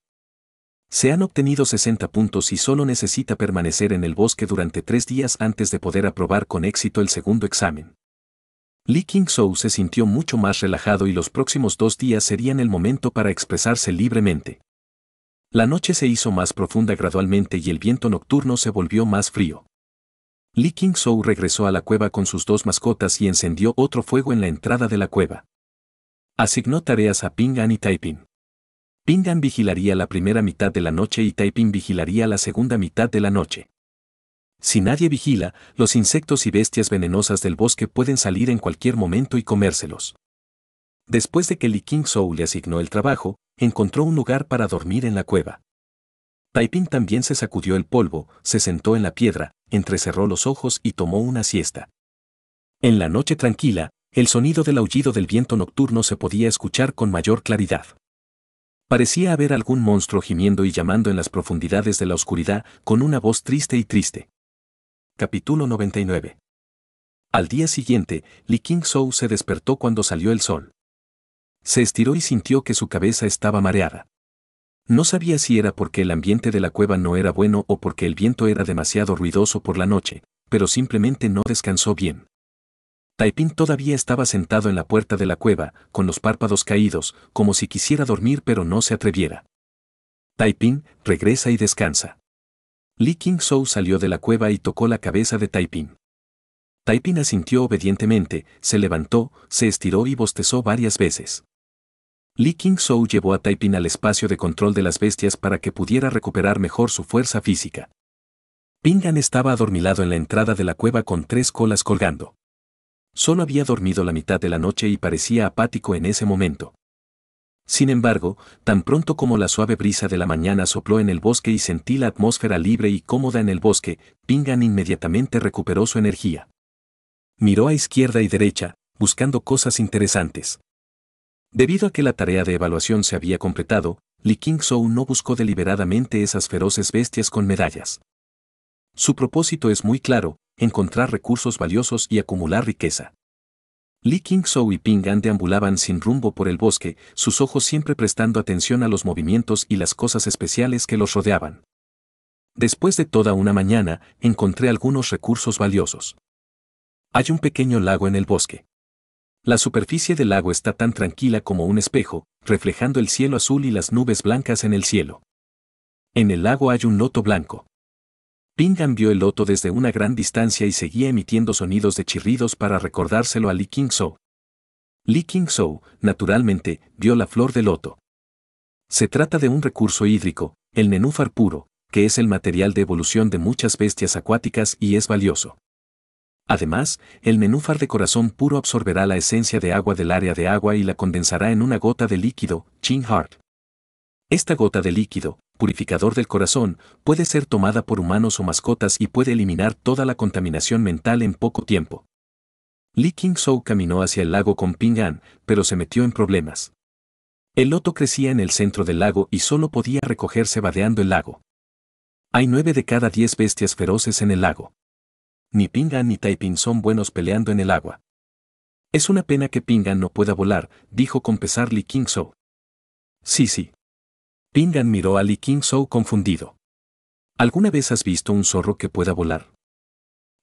Se han obtenido 60 puntos y solo necesita permanecer en el bosque durante tres días antes de poder aprobar con éxito el segundo examen. Li king se sintió mucho más relajado y los próximos dos días serían el momento para expresarse libremente. La noche se hizo más profunda gradualmente y el viento nocturno se volvió más frío. Li king regresó a la cueva con sus dos mascotas y encendió otro fuego en la entrada de la cueva. Asignó tareas a Ping An y Taiping. Pingan vigilaría la primera mitad de la noche y Taiping vigilaría la segunda mitad de la noche. Si nadie vigila, los insectos y bestias venenosas del bosque pueden salir en cualquier momento y comérselos. Después de que Li King Sou le asignó el trabajo, encontró un lugar para dormir en la cueva. Taiping también se sacudió el polvo, se sentó en la piedra, entrecerró los ojos y tomó una siesta. En la noche tranquila, el sonido del aullido del viento nocturno se podía escuchar con mayor claridad. Parecía haber algún monstruo gimiendo y llamando en las profundidades de la oscuridad con una voz triste y triste. Capítulo 99 Al día siguiente, Li King se despertó cuando salió el sol. Se estiró y sintió que su cabeza estaba mareada. No sabía si era porque el ambiente de la cueva no era bueno o porque el viento era demasiado ruidoso por la noche, pero simplemente no descansó bien. Taipín todavía estaba sentado en la puerta de la cueva, con los párpados caídos, como si quisiera dormir pero no se atreviera. Taipín, regresa y descansa. Li King salió de la cueva y tocó la cabeza de Taipín. Taipín asintió obedientemente, se levantó, se estiró y bostezó varias veces. Li King llevó a Taiping al espacio de control de las bestias para que pudiera recuperar mejor su fuerza física. Pingan estaba adormilado en la entrada de la cueva con tres colas colgando. Solo había dormido la mitad de la noche y parecía apático en ese momento. Sin embargo, tan pronto como la suave brisa de la mañana sopló en el bosque y sentí la atmósfera libre y cómoda en el bosque, Pingan inmediatamente recuperó su energía. Miró a izquierda y derecha, buscando cosas interesantes. Debido a que la tarea de evaluación se había completado, Li king no buscó deliberadamente esas feroces bestias con medallas. Su propósito es muy claro, encontrar recursos valiosos y acumular riqueza. Li Zhou y Ping An deambulaban sin rumbo por el bosque, sus ojos siempre prestando atención a los movimientos y las cosas especiales que los rodeaban. Después de toda una mañana, encontré algunos recursos valiosos. Hay un pequeño lago en el bosque. La superficie del lago está tan tranquila como un espejo, reflejando el cielo azul y las nubes blancas en el cielo. En el lago hay un loto blanco. Pingan vio el loto desde una gran distancia y seguía emitiendo sonidos de chirridos para recordárselo a Li king Li king naturalmente, vio la flor del loto. Se trata de un recurso hídrico, el nenúfar puro, que es el material de evolución de muchas bestias acuáticas y es valioso. Además, el nenúfar de corazón puro absorberá la esencia de agua del área de agua y la condensará en una gota de líquido, Chin Heart. Esta gota de líquido, purificador del corazón, puede ser tomada por humanos o mascotas y puede eliminar toda la contaminación mental en poco tiempo. Li king caminó hacia el lago con Ping An, pero se metió en problemas. El loto crecía en el centro del lago y solo podía recogerse vadeando el lago. Hay nueve de cada diez bestias feroces en el lago. Ni Ping An ni Taiping son buenos peleando en el agua. Es una pena que Ping An no pueda volar, dijo con pesar Li king Sí, sí. Pingan miró a li King zhou confundido. ¿Alguna vez has visto un zorro que pueda volar?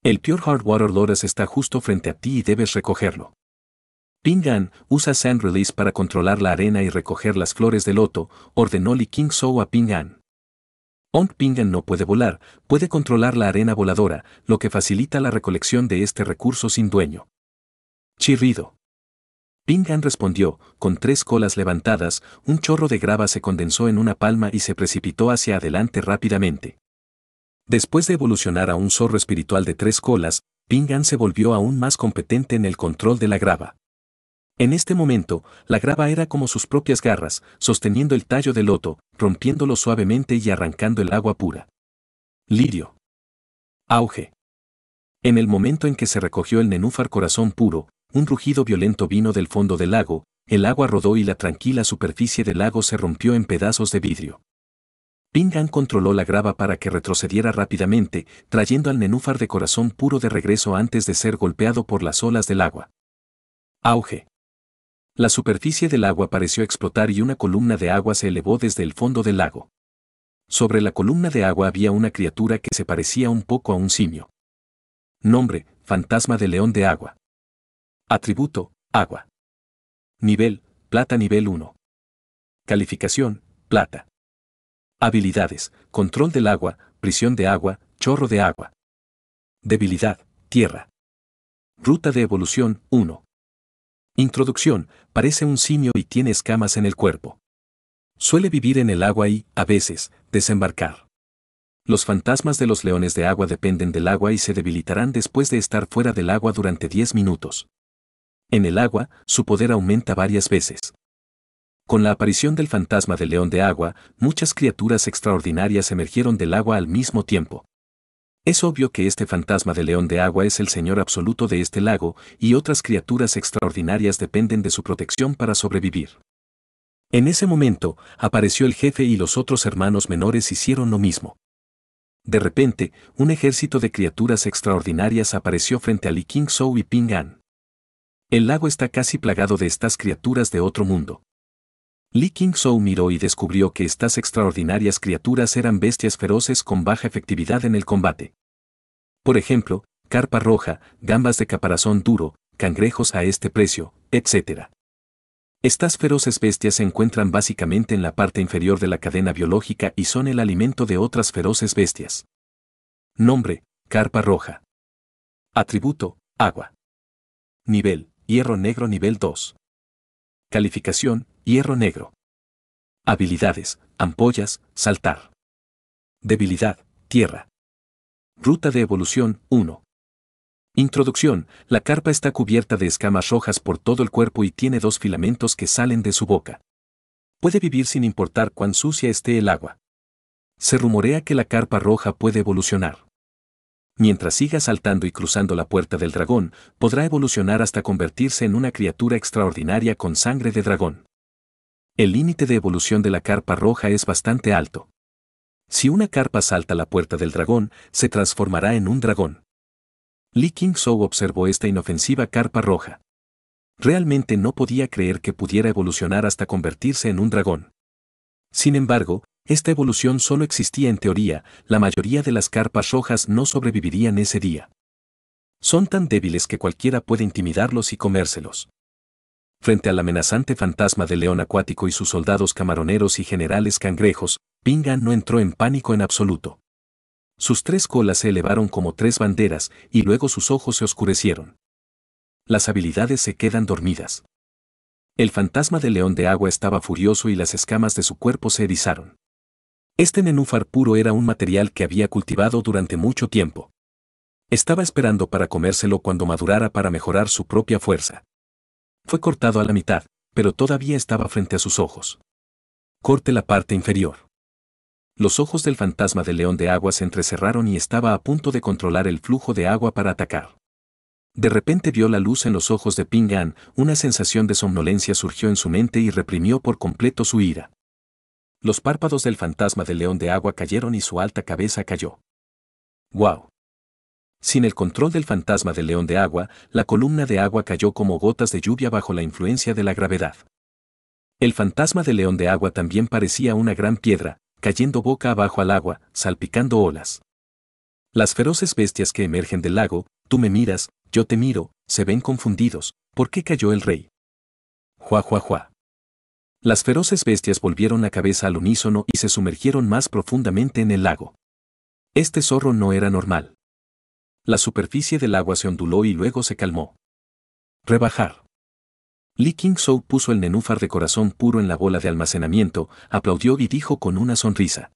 El Pure Hardwater Lotus está justo frente a ti y debes recogerlo. Pingan usa Sand Release para controlar la arena y recoger las flores de loto, ordenó li King zhou a Pingan. Ong Pingan no puede volar, puede controlar la arena voladora, lo que facilita la recolección de este recurso sin dueño. Chirrido. Pingan respondió, con tres colas levantadas, un chorro de grava se condensó en una palma y se precipitó hacia adelante rápidamente. Después de evolucionar a un zorro espiritual de tres colas, Pingan se volvió aún más competente en el control de la grava. En este momento, la grava era como sus propias garras, sosteniendo el tallo del loto, rompiéndolo suavemente y arrancando el agua pura. Lirio. Auge. En el momento en que se recogió el nenúfar corazón puro, un rugido violento vino del fondo del lago, el agua rodó y la tranquila superficie del lago se rompió en pedazos de vidrio. Pingan controló la grava para que retrocediera rápidamente, trayendo al nenúfar de corazón puro de regreso antes de ser golpeado por las olas del agua. Auge. La superficie del agua pareció explotar y una columna de agua se elevó desde el fondo del lago. Sobre la columna de agua había una criatura que se parecía un poco a un simio. Nombre, fantasma de león de agua. Atributo, agua. Nivel, plata nivel 1. Calificación, plata. Habilidades, control del agua, prisión de agua, chorro de agua. Debilidad, tierra. Ruta de evolución 1. Introducción, parece un simio y tiene escamas en el cuerpo. Suele vivir en el agua y, a veces, desembarcar. Los fantasmas de los leones de agua dependen del agua y se debilitarán después de estar fuera del agua durante 10 minutos. En el agua, su poder aumenta varias veces. Con la aparición del fantasma del león de agua, muchas criaturas extraordinarias emergieron del agua al mismo tiempo. Es obvio que este fantasma del león de agua es el señor absoluto de este lago, y otras criaturas extraordinarias dependen de su protección para sobrevivir. En ese momento, apareció el jefe y los otros hermanos menores hicieron lo mismo. De repente, un ejército de criaturas extraordinarias apareció frente a Li King y Ping An. El lago está casi plagado de estas criaturas de otro mundo. Li king miró y descubrió que estas extraordinarias criaturas eran bestias feroces con baja efectividad en el combate. Por ejemplo, carpa roja, gambas de caparazón duro, cangrejos a este precio, etc. Estas feroces bestias se encuentran básicamente en la parte inferior de la cadena biológica y son el alimento de otras feroces bestias. Nombre, carpa roja. Atributo, agua. Nivel, Hierro Negro Nivel 2. Calificación, Hierro Negro. Habilidades, ampollas, saltar. Debilidad, tierra. Ruta de evolución 1. Introducción, la carpa está cubierta de escamas rojas por todo el cuerpo y tiene dos filamentos que salen de su boca. Puede vivir sin importar cuán sucia esté el agua. Se rumorea que la carpa roja puede evolucionar. Mientras siga saltando y cruzando la puerta del dragón, podrá evolucionar hasta convertirse en una criatura extraordinaria con sangre de dragón. El límite de evolución de la carpa roja es bastante alto. Si una carpa salta la puerta del dragón, se transformará en un dragón. Li king observó esta inofensiva carpa roja. Realmente no podía creer que pudiera evolucionar hasta convertirse en un dragón. Sin embargo, esta evolución solo existía en teoría, la mayoría de las carpas rojas no sobrevivirían ese día. Son tan débiles que cualquiera puede intimidarlos y comérselos. Frente al amenazante fantasma del león acuático y sus soldados camaroneros y generales cangrejos, Pinga no entró en pánico en absoluto. Sus tres colas se elevaron como tres banderas y luego sus ojos se oscurecieron. Las habilidades se quedan dormidas. El fantasma del león de agua estaba furioso y las escamas de su cuerpo se erizaron. Este nenúfar puro era un material que había cultivado durante mucho tiempo. Estaba esperando para comérselo cuando madurara para mejorar su propia fuerza. Fue cortado a la mitad, pero todavía estaba frente a sus ojos. Corte la parte inferior. Los ojos del fantasma del león de agua se entrecerraron y estaba a punto de controlar el flujo de agua para atacar. De repente vio la luz en los ojos de Ping An, una sensación de somnolencia surgió en su mente y reprimió por completo su ira. Los párpados del fantasma del león de agua cayeron y su alta cabeza cayó. ¡Wow! Sin el control del fantasma del león de agua, la columna de agua cayó como gotas de lluvia bajo la influencia de la gravedad. El fantasma del león de agua también parecía una gran piedra, cayendo boca abajo al agua, salpicando olas. Las feroces bestias que emergen del lago, tú me miras, yo te miro, se ven confundidos, ¿por qué cayó el rey? Juá, juá, juá. Las feroces bestias volvieron la cabeza al unísono y se sumergieron más profundamente en el lago. Este zorro no era normal. La superficie del agua se onduló y luego se calmó. Rebajar. Li King puso el nenúfar de corazón puro en la bola de almacenamiento, aplaudió y dijo con una sonrisa.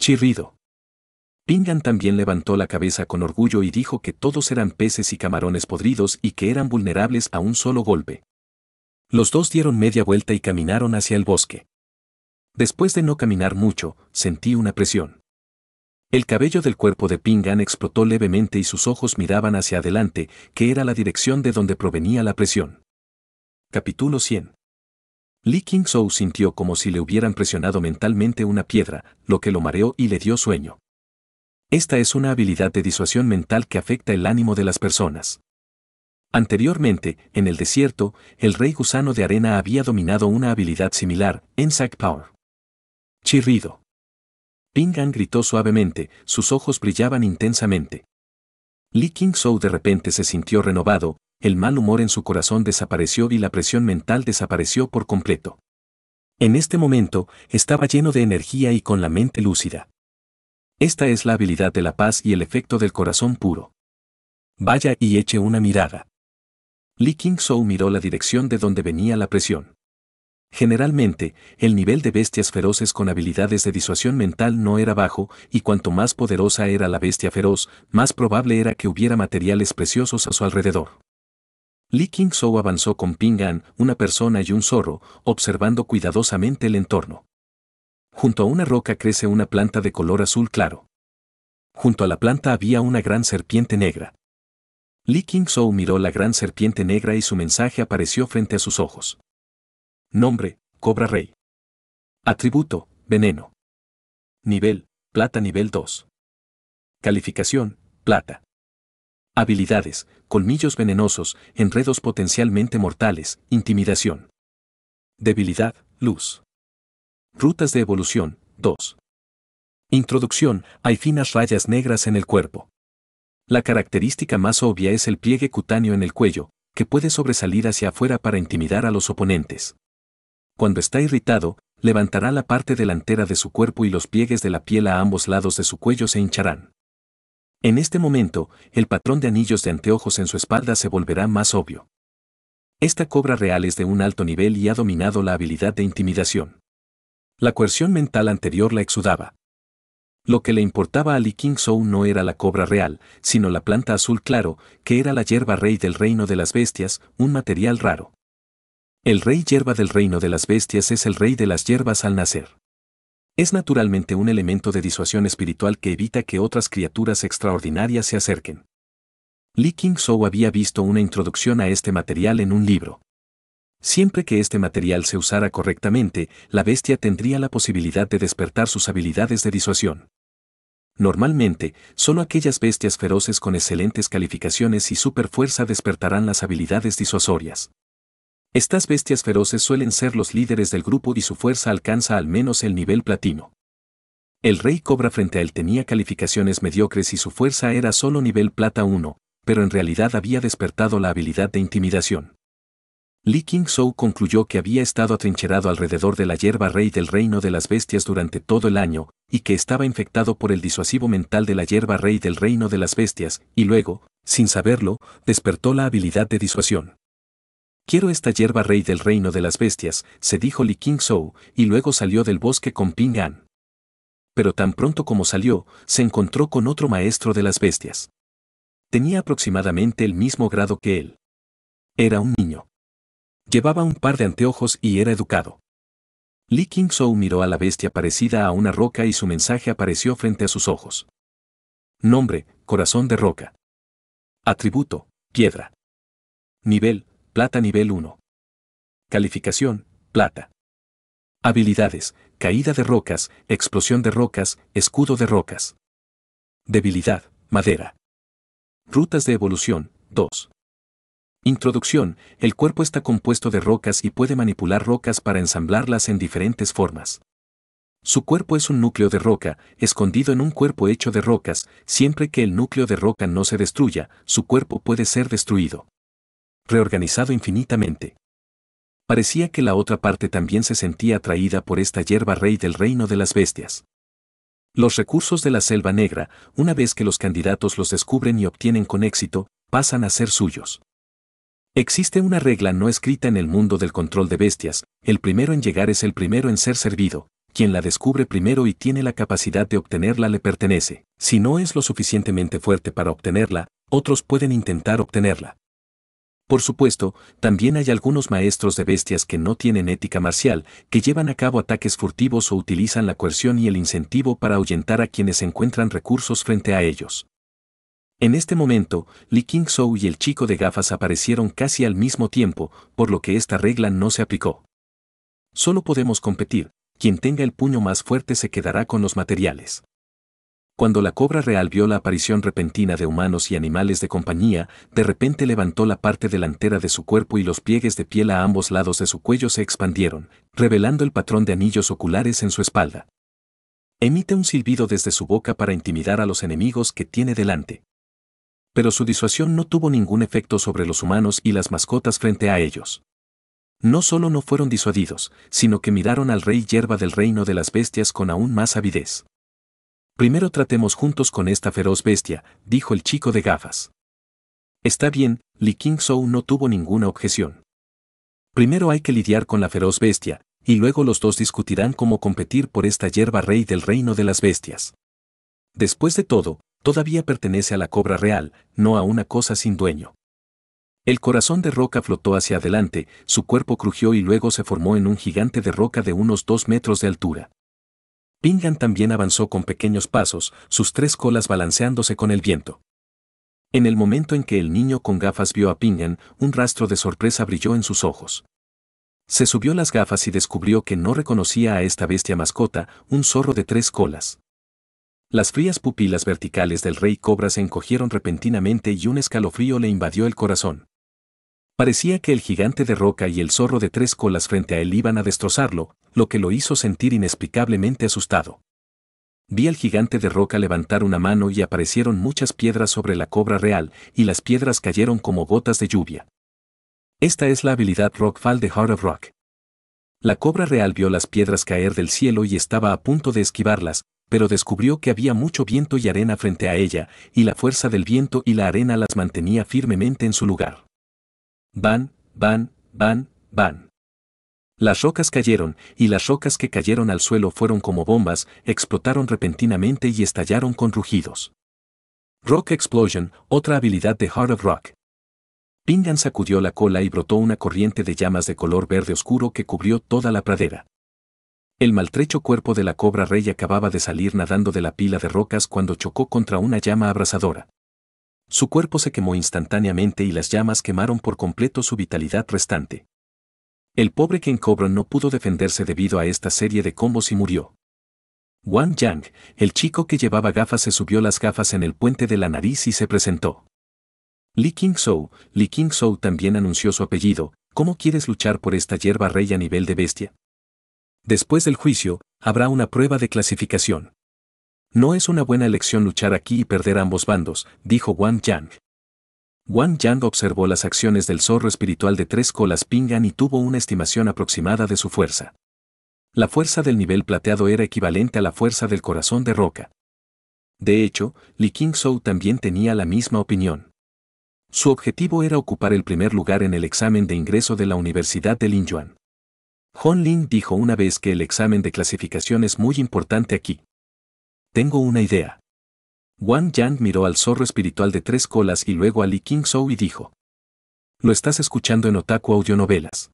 Chirrido. Pingan también levantó la cabeza con orgullo y dijo que todos eran peces y camarones podridos y que eran vulnerables a un solo golpe. Los dos dieron media vuelta y caminaron hacia el bosque. Después de no caminar mucho, sentí una presión. El cabello del cuerpo de Pingan explotó levemente y sus ojos miraban hacia adelante, que era la dirección de donde provenía la presión. Capítulo 100. Li King sintió como si le hubieran presionado mentalmente una piedra, lo que lo mareó y le dio sueño. Esta es una habilidad de disuasión mental que afecta el ánimo de las personas. Anteriormente, en el desierto, el rey gusano de arena había dominado una habilidad similar, en Power. Chirrido. Pingan gritó suavemente, sus ojos brillaban intensamente. Li King de repente se sintió renovado, el mal humor en su corazón desapareció y la presión mental desapareció por completo. En este momento, estaba lleno de energía y con la mente lúcida. Esta es la habilidad de la paz y el efecto del corazón puro. Vaya y eche una mirada. Li king miró la dirección de donde venía la presión. Generalmente, el nivel de bestias feroces con habilidades de disuasión mental no era bajo, y cuanto más poderosa era la bestia feroz, más probable era que hubiera materiales preciosos a su alrededor. Li king avanzó con Ping An, una persona y un zorro, observando cuidadosamente el entorno. Junto a una roca crece una planta de color azul claro. Junto a la planta había una gran serpiente negra. Li king miró la gran serpiente negra y su mensaje apareció frente a sus ojos. Nombre, Cobra Rey. Atributo, Veneno. Nivel, Plata nivel 2. Calificación, Plata. Habilidades, Colmillos venenosos, Enredos potencialmente mortales, Intimidación. Debilidad, Luz. Rutas de evolución, 2. Introducción, hay finas rayas negras en el cuerpo. La característica más obvia es el pliegue cutáneo en el cuello, que puede sobresalir hacia afuera para intimidar a los oponentes. Cuando está irritado, levantará la parte delantera de su cuerpo y los pliegues de la piel a ambos lados de su cuello se hincharán. En este momento, el patrón de anillos de anteojos en su espalda se volverá más obvio. Esta cobra real es de un alto nivel y ha dominado la habilidad de intimidación. La coerción mental anterior la exudaba. Lo que le importaba a Li king no era la cobra real, sino la planta azul claro, que era la hierba rey del reino de las bestias, un material raro. El rey hierba del reino de las bestias es el rey de las hierbas al nacer. Es naturalmente un elemento de disuasión espiritual que evita que otras criaturas extraordinarias se acerquen. Li king había visto una introducción a este material en un libro. Siempre que este material se usara correctamente, la bestia tendría la posibilidad de despertar sus habilidades de disuasión. Normalmente, solo aquellas bestias feroces con excelentes calificaciones y super fuerza despertarán las habilidades disuasorias. Estas bestias feroces suelen ser los líderes del grupo y su fuerza alcanza al menos el nivel platino. El rey cobra frente a él tenía calificaciones mediocres y su fuerza era solo nivel plata 1, pero en realidad había despertado la habilidad de intimidación. Li King concluyó que había estado atrincherado alrededor de la hierba rey del reino de las bestias durante todo el año, y que estaba infectado por el disuasivo mental de la hierba rey del reino de las bestias, y luego, sin saberlo, despertó la habilidad de disuasión. Quiero esta hierba rey del reino de las bestias, se dijo Li King y luego salió del bosque con Ping An. Pero tan pronto como salió, se encontró con otro maestro de las bestias. Tenía aproximadamente el mismo grado que él. Era un niño. Llevaba un par de anteojos y era educado. Li king miró a la bestia parecida a una roca y su mensaje apareció frente a sus ojos. Nombre, corazón de roca. Atributo, piedra. Nivel, plata nivel 1. Calificación, plata. Habilidades, caída de rocas, explosión de rocas, escudo de rocas. Debilidad, madera. Rutas de evolución, 2. Introducción. El cuerpo está compuesto de rocas y puede manipular rocas para ensamblarlas en diferentes formas. Su cuerpo es un núcleo de roca, escondido en un cuerpo hecho de rocas, siempre que el núcleo de roca no se destruya, su cuerpo puede ser destruido. Reorganizado infinitamente. Parecía que la otra parte también se sentía atraída por esta hierba rey del reino de las bestias. Los recursos de la selva negra, una vez que los candidatos los descubren y obtienen con éxito, pasan a ser suyos. Existe una regla no escrita en el mundo del control de bestias, el primero en llegar es el primero en ser servido, quien la descubre primero y tiene la capacidad de obtenerla le pertenece, si no es lo suficientemente fuerte para obtenerla, otros pueden intentar obtenerla. Por supuesto, también hay algunos maestros de bestias que no tienen ética marcial, que llevan a cabo ataques furtivos o utilizan la coerción y el incentivo para ahuyentar a quienes encuentran recursos frente a ellos. En este momento, Li King y el chico de gafas aparecieron casi al mismo tiempo, por lo que esta regla no se aplicó. Solo podemos competir, quien tenga el puño más fuerte se quedará con los materiales. Cuando la cobra real vio la aparición repentina de humanos y animales de compañía, de repente levantó la parte delantera de su cuerpo y los pliegues de piel a ambos lados de su cuello se expandieron, revelando el patrón de anillos oculares en su espalda. Emite un silbido desde su boca para intimidar a los enemigos que tiene delante pero su disuasión no tuvo ningún efecto sobre los humanos y las mascotas frente a ellos. No solo no fueron disuadidos, sino que miraron al rey hierba del reino de las bestias con aún más avidez. Primero tratemos juntos con esta feroz bestia, dijo el chico de gafas. Está bien, Li king no tuvo ninguna objeción. Primero hay que lidiar con la feroz bestia, y luego los dos discutirán cómo competir por esta hierba rey del reino de las bestias. Después de todo, todavía pertenece a la cobra real, no a una cosa sin dueño. El corazón de roca flotó hacia adelante, su cuerpo crujió y luego se formó en un gigante de roca de unos dos metros de altura. Pingan también avanzó con pequeños pasos, sus tres colas balanceándose con el viento. En el momento en que el niño con gafas vio a Pingan, un rastro de sorpresa brilló en sus ojos. Se subió las gafas y descubrió que no reconocía a esta bestia mascota, un zorro de tres colas. Las frías pupilas verticales del rey cobra se encogieron repentinamente y un escalofrío le invadió el corazón. Parecía que el gigante de roca y el zorro de tres colas frente a él iban a destrozarlo, lo que lo hizo sentir inexplicablemente asustado. Vi al gigante de roca levantar una mano y aparecieron muchas piedras sobre la cobra real, y las piedras cayeron como gotas de lluvia. Esta es la habilidad Rockfall de Heart of Rock. La cobra real vio las piedras caer del cielo y estaba a punto de esquivarlas, pero descubrió que había mucho viento y arena frente a ella, y la fuerza del viento y la arena las mantenía firmemente en su lugar. Van, van, van, van. Las rocas cayeron, y las rocas que cayeron al suelo fueron como bombas, explotaron repentinamente y estallaron con rugidos. Rock Explosion, otra habilidad de Heart of Rock. Pingan sacudió la cola y brotó una corriente de llamas de color verde oscuro que cubrió toda la pradera. El maltrecho cuerpo de la cobra rey acababa de salir nadando de la pila de rocas cuando chocó contra una llama abrasadora. Su cuerpo se quemó instantáneamente y las llamas quemaron por completo su vitalidad restante. El pobre Ken Cobra no pudo defenderse debido a esta serie de combos y murió. Wang Yang, el chico que llevaba gafas, se subió las gafas en el puente de la nariz y se presentó. Li King Li King también anunció su apellido, ¿cómo quieres luchar por esta hierba rey a nivel de bestia? Después del juicio, habrá una prueba de clasificación. No es una buena elección luchar aquí y perder ambos bandos, dijo Wang Yang. Wang Yang observó las acciones del zorro espiritual de tres colas Pingan y tuvo una estimación aproximada de su fuerza. La fuerza del nivel plateado era equivalente a la fuerza del corazón de roca. De hecho, Li King también tenía la misma opinión. Su objetivo era ocupar el primer lugar en el examen de ingreso de la Universidad de Lin Yuan. Hon Lin dijo una vez que el examen de clasificación es muy importante aquí. Tengo una idea. Wang Yang miró al zorro espiritual de tres colas y luego a Li King y dijo. Lo estás escuchando en Otaku Audionovelas.